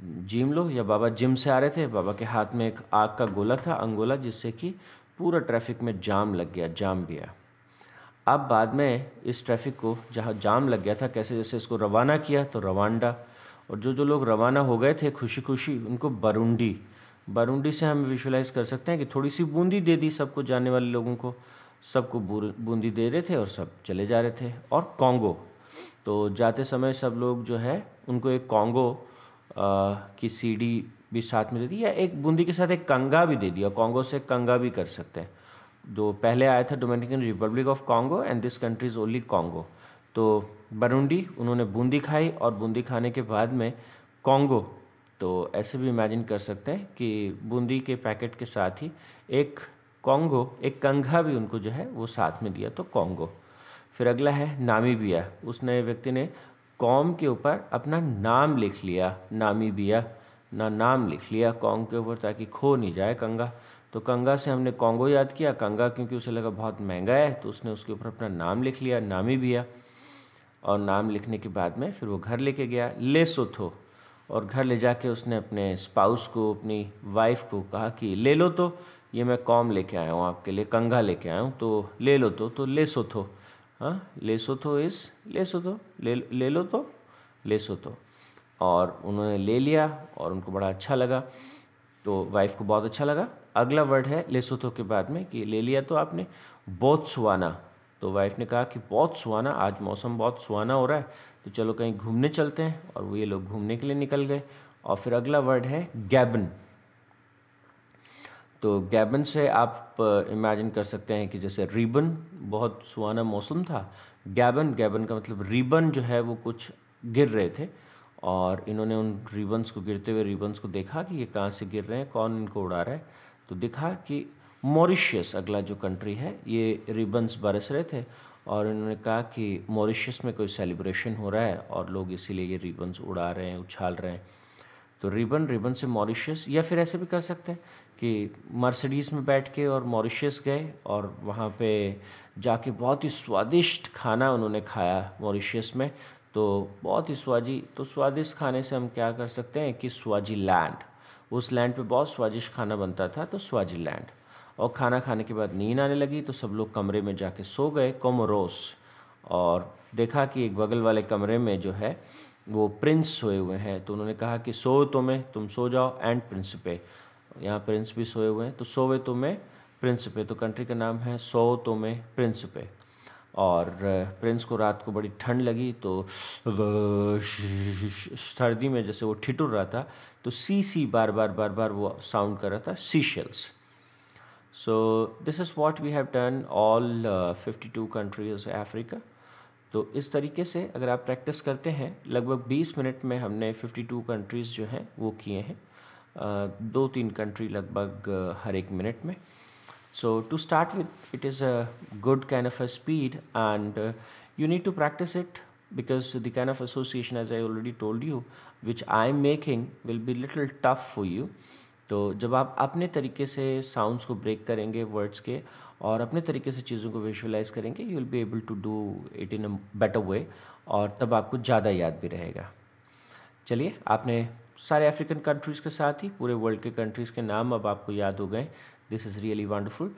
[SPEAKER 1] जिम लो या बाबा जिम से आ रहे थे बाबा के हाथ में एक आग का गोला था अंगोला जिससे कि पूरा ट्रैफिक में जाम लग गया जाम भी आया अब बाद में इस ट्रैफिक को जहाँ जाम लग गया था कैसे जैसे इसको रवाना किया तो रवांडा और जो जो लोग रवाना हो गए थे खुशी खुशी उनको बरुंडी बरुंडी से हम विजुलाइज़ कर सकते हैं कि थोड़ी सी बूंदी दे दी सबको जाने वाले लोगों को सबको बूंदी दे रहे थे और सब चले जा रहे थे और कॉन्गो तो जाते समय सब लोग जो है उनको एक कॉन्गो की सीडी भी साथ में दे दी या एक बूंदी के साथ एक कंगा भी दे दिया कॉन्गो से कंगा भी कर सकते हैं जो पहले आया था Dominican Republic of Congo and this country is only Congo तो बरुंडी उन्होंने बूंदी खाई और बूंदी खाने के बाद में कॉन्गो तो ऐसे भी इमेजिन कर सकते हैं कि बूंदी के पैकेट के साथ ही एक कॉन्गो एक कंघा भी उनको जो है वो साथ में दिया तो कॉन्गो फिर अगला है नामीबिया उसने व्यक्ति ने कॉम के ऊपर अपना नाम लिख लिया नामी बिया ना नाम लिख लिया कॉम के ऊपर ताकि खो नहीं जाए कंगा तो कंगा से हमने कॉन्गो याद किया कंगा क्योंकि उसे लगा बहुत महंगा है तो उसने उसके ऊपर अपना नाम लिख लिया नामी बिया और नाम लिखने के बाद में फिर वो घर लेके गया ले सो और घर ले जाके उसने अपने स्पाउस को अपनी वाइफ को कहा कि ले लो तो ये मैं कॉम लेके आया हूँ आपके लिए कंगा लेके आया हूँ तो ले लो तो तो ले थो हाँ लेसोथो तो इस लेसोथो तो, ले ले लो तो लेसोथो तो। और उन्होंने ले लिया और उनको बड़ा अच्छा लगा तो वाइफ को बहुत अच्छा लगा अगला वर्ड है लेसोथो के बाद में कि ले लिया तो आपने बहुत सुहाना तो वाइफ ने कहा कि बहुत सुहाना आज मौसम बहुत सुहाना हो रहा है तो चलो कहीं घूमने चलते हैं और वो ये लोग घूमने के लिए निकल गए और फिर अगला वर्ड है गैबन तो गैबन से आप इमेजिन कर सकते हैं कि जैसे रिबन बहुत सुहाना मौसम था गैबन गैबन का मतलब रिबन जो है वो कुछ गिर रहे थे और इन्होंने उन रिबन्स को गिरते हुए रिबन्स को देखा कि ये कहाँ से गिर रहे हैं कौन इनको उड़ा रहा है तो देखा कि मॉरिशियस अगला जो कंट्री है ये रिबन्स बरस रहे थे और इन्होंने कहा कि मॉरिशियस में कोई सेलिब्रेशन हो रहा है और लोग इसीलिए ये रिबन्स उड़ा रहे हैं उछाल रहे हैं तो रिबन रिबन से मॉरिशियस या फिर ऐसे भी कर सकते हैं कि मर्सिडीज़ में बैठ के और मॉरिशस गए और वहाँ पे जाके बहुत ही स्वादिष्ट खाना उन्होंने खाया मॉरिशस में तो बहुत ही स्वाजी तो स्वादिष्ट खाने से हम क्या कर सकते हैं कि स्वाजी लैंड उस लैंड पे बहुत स्वादिष्ट खाना बनता था तो स्वाजी लैंड और खाना खाने के बाद नींद आने लगी तो सब लोग कमरे में जाके सो गए कोमोरोस और देखा कि एक बगल वाले कमरे में जो है वो प्रिंस सोए हुए हैं तो उन्होंने कहा कि सो तो मैं तुम सो जाओ एंड प्रिंस पे यहाँ प्रिंस भी सोए हुए हैं तो सोवे तो में प्रिंस पे तो कंट्री का नाम है सो तो में प्रिंस पे और प्रिंस को रात को बड़ी ठंड लगी तो सर्दी में जैसे वो ठिठुर रहा था तो सी सी बार बार बार बार वो साउंड कर रहा था sea shells so this is what we have done all fifty two countries Africa तो इस तरीके से अगर आप प्रैक्टिस करते हैं लगभग बीस मिनट में हमने फिफ्टी टू कंट्रीज़ जो हैं वो किए हैं दो तीन कंट्री लगभग हर एक मिनट में so to start with it is a good kind of a speed and you need to practice it because the kind of association as I already told you which I am making will be little tough for you तो जब आप अपने तरीके से साउंड्स को ब्रेक करेंगे वर्ड्स के और अपने तरीके से चीज़ों को विजुअलाइज करेंगे you will be able to do it in a better way और तब आपको ज़्यादा याद भी रहेगा चलिए आपने सारे अफ्रीकन कंट्रीज़ के साथ ही पूरे वर्ल्ड के कंट्रीज़ के नाम अब आपको याद हो गए दिस इज़ रियली वंडरफुल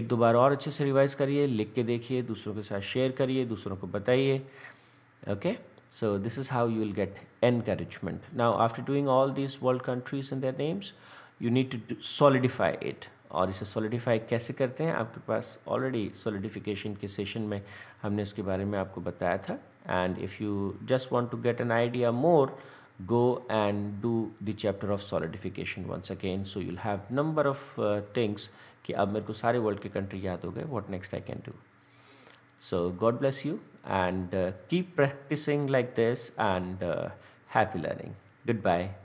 [SPEAKER 1] एक दो बार और अच्छे से रिवाइज़ करिए लिख के देखिए दूसरों के साथ शेयर करिए दूसरों को बताइए okay so this is how you will get encouragement now after doing all this world countries in their names you need to solidify it और इसे सॉलिडिफाई कैसे करते हैं आपके पास ऑलरेडी सॉलिडिफिकेशन के सेशन में हमने इसके बारे में आपको बताया था and if you just want to get an idea more go and do the chapter of solidification once again so you'll have number of uh, things ki ab mere ko sare world ke country what next i can do so god bless you and uh, keep practicing like this and uh, happy learning goodbye